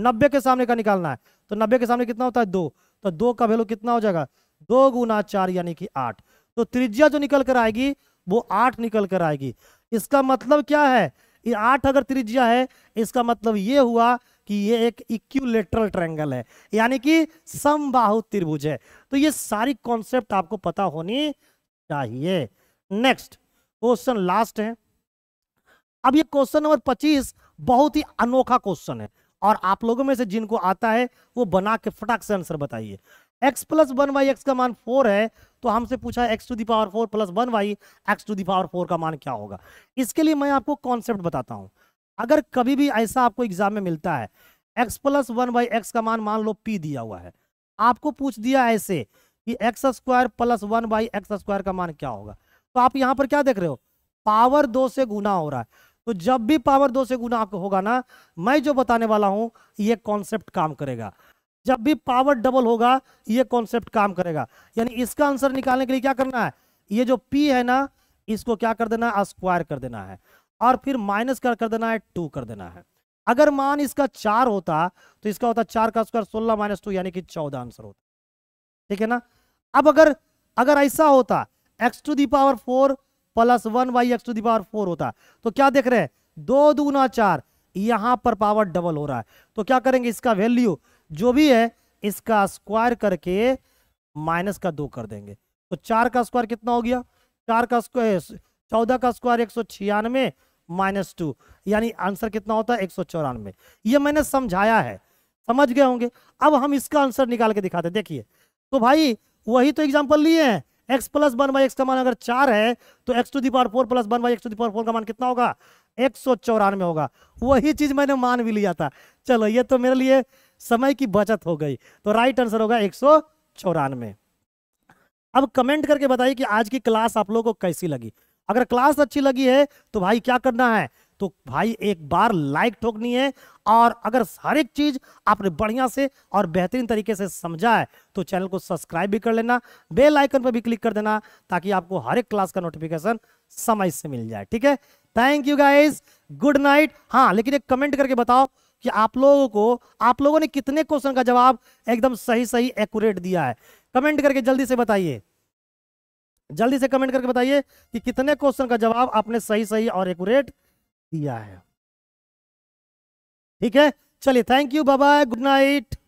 नब्बे के सामने का निकालना है तो नब्बे के सामने कितना होता है दो तो दो का वैल्यू कितना हो जाएगा दो गुना चार यानी कि आठ तो त्रिज्या जो निकल कर आएगी वो आठ निकल कर आएगी इसका मतलब क्या है ये आठ अगर त्रिज्या है इसका मतलब ये हुआ कि ये एक इक्यूलेट्रल ट्रायंगल है यानी कि समबाहु त्रिभुज है तो ये सारी कॉन्सेप्ट आपको पता होनी चाहिए नेक्स्ट क्वेश्चन लास्ट है अब ये क्वेश्चन नंबर पच्चीस बहुत ही अनोखा क्वेश्चन है और आप लोगों में से जिनको आता है वो बना के फटाक से आंसर बताइए x plus one by x का मान फोर है तो हमसे पूछा x to the power four plus one by x to the power four का मान क्या होगा इसके लिए मैं आपको कॉन्सेप्ट बताता हूँ अगर कभी भी ऐसा आपको एग्जाम में मिलता है x plus one by x का मान मान लो पी दिया हुआ है आपको पूछ दिया ऐसे कि x square plus one by x square का मान क्या होगा तो आप यहाँ पर क्या देख रहे हो पावर दो से गुना हो रहा है तो जब भी पावर दो से गुना आपको होगा ना मैं जो बताने वाला हूँ ये कॉन्सेप्ट काम करेगा जब भी पावर डबल होगा ये कॉन्सेप्ट काम करेगा यानी इसका आंसर निकालने के लिए क्या करना है ये जो पी है ना इसको क्या कर देना है स्क्वायर कर देना है और फिर माइनस कर कर देना है टू कर देना है अगर मान इसका चार होता तो इसका होता चार का स्क्वायर सोलह माइनस टू यानी कि चौदह आंसर होता ठीक है ना अब अगर अगर ऐसा होता x to the power four plus one by x to the power four होता तो क्या देख रहे हैं दो दूना चार यहां पर पावर डबल हो रहा है तो क्या करेंगे इसका वैल्यू जो भी है इसका स्क्वायर करके माइनस का दो कर देंगे तो चार का स्क्वायर कितना हो गया चार का स्क्वायर चौदह का स्क्वायर एक सौ छियानवे माइनस टू यानी आंसर कितना होता है एक सौ चौरानवे ये मैंने समझाया है समझ गए होंगे अब हम इसका आंसर निकाल के दिखाते हैं देखिए तो भाई वही तो एग्जाम्पल लिए हैं x plus one by x का मान अगर चार है तो x to the power four plus one by x to the power four का मान कितना होगा एक सौ चौरानवे होगा वही चीज मैंने मान भी लिया था चलो ये तो मेरे लिए समय की बचत हो गई तो राइट आंसर होगा एक सौ चौरानवे अब कमेंट करके बताइए कि आज की क्लास आप लोगों को कैसी लगी अगर क्लास अच्छी लगी है तो भाई क्या करना है तो भाई एक बार लाइक ठोकनी है और अगर हर एक चीज आपने बढ़िया से और बेहतरीन तरीके से समझा है तो चैनल को सब्सक्राइब भी कर लेना बेल आइकन पर भी क्लिक कर देना ताकि आपको हर एक क्लास का नोटिफिकेशन समय से मिल जाए ठीक है thank you guys good night हाँ लेकिन एक कमेंट करके बताओ कि आप लोगों को आप लोगों ने कितने क्वेश्चन का जवाब एकदम सही सही एक्यूरेट दिया है कमेंट करके जल्दी से बताइए जल्दी से कमेंट करके बताइए कि कितने क्वेश्चन का जवाब आपने सही सही और एक्यूरेट दिया है ठीक है चलिए thank you bye good night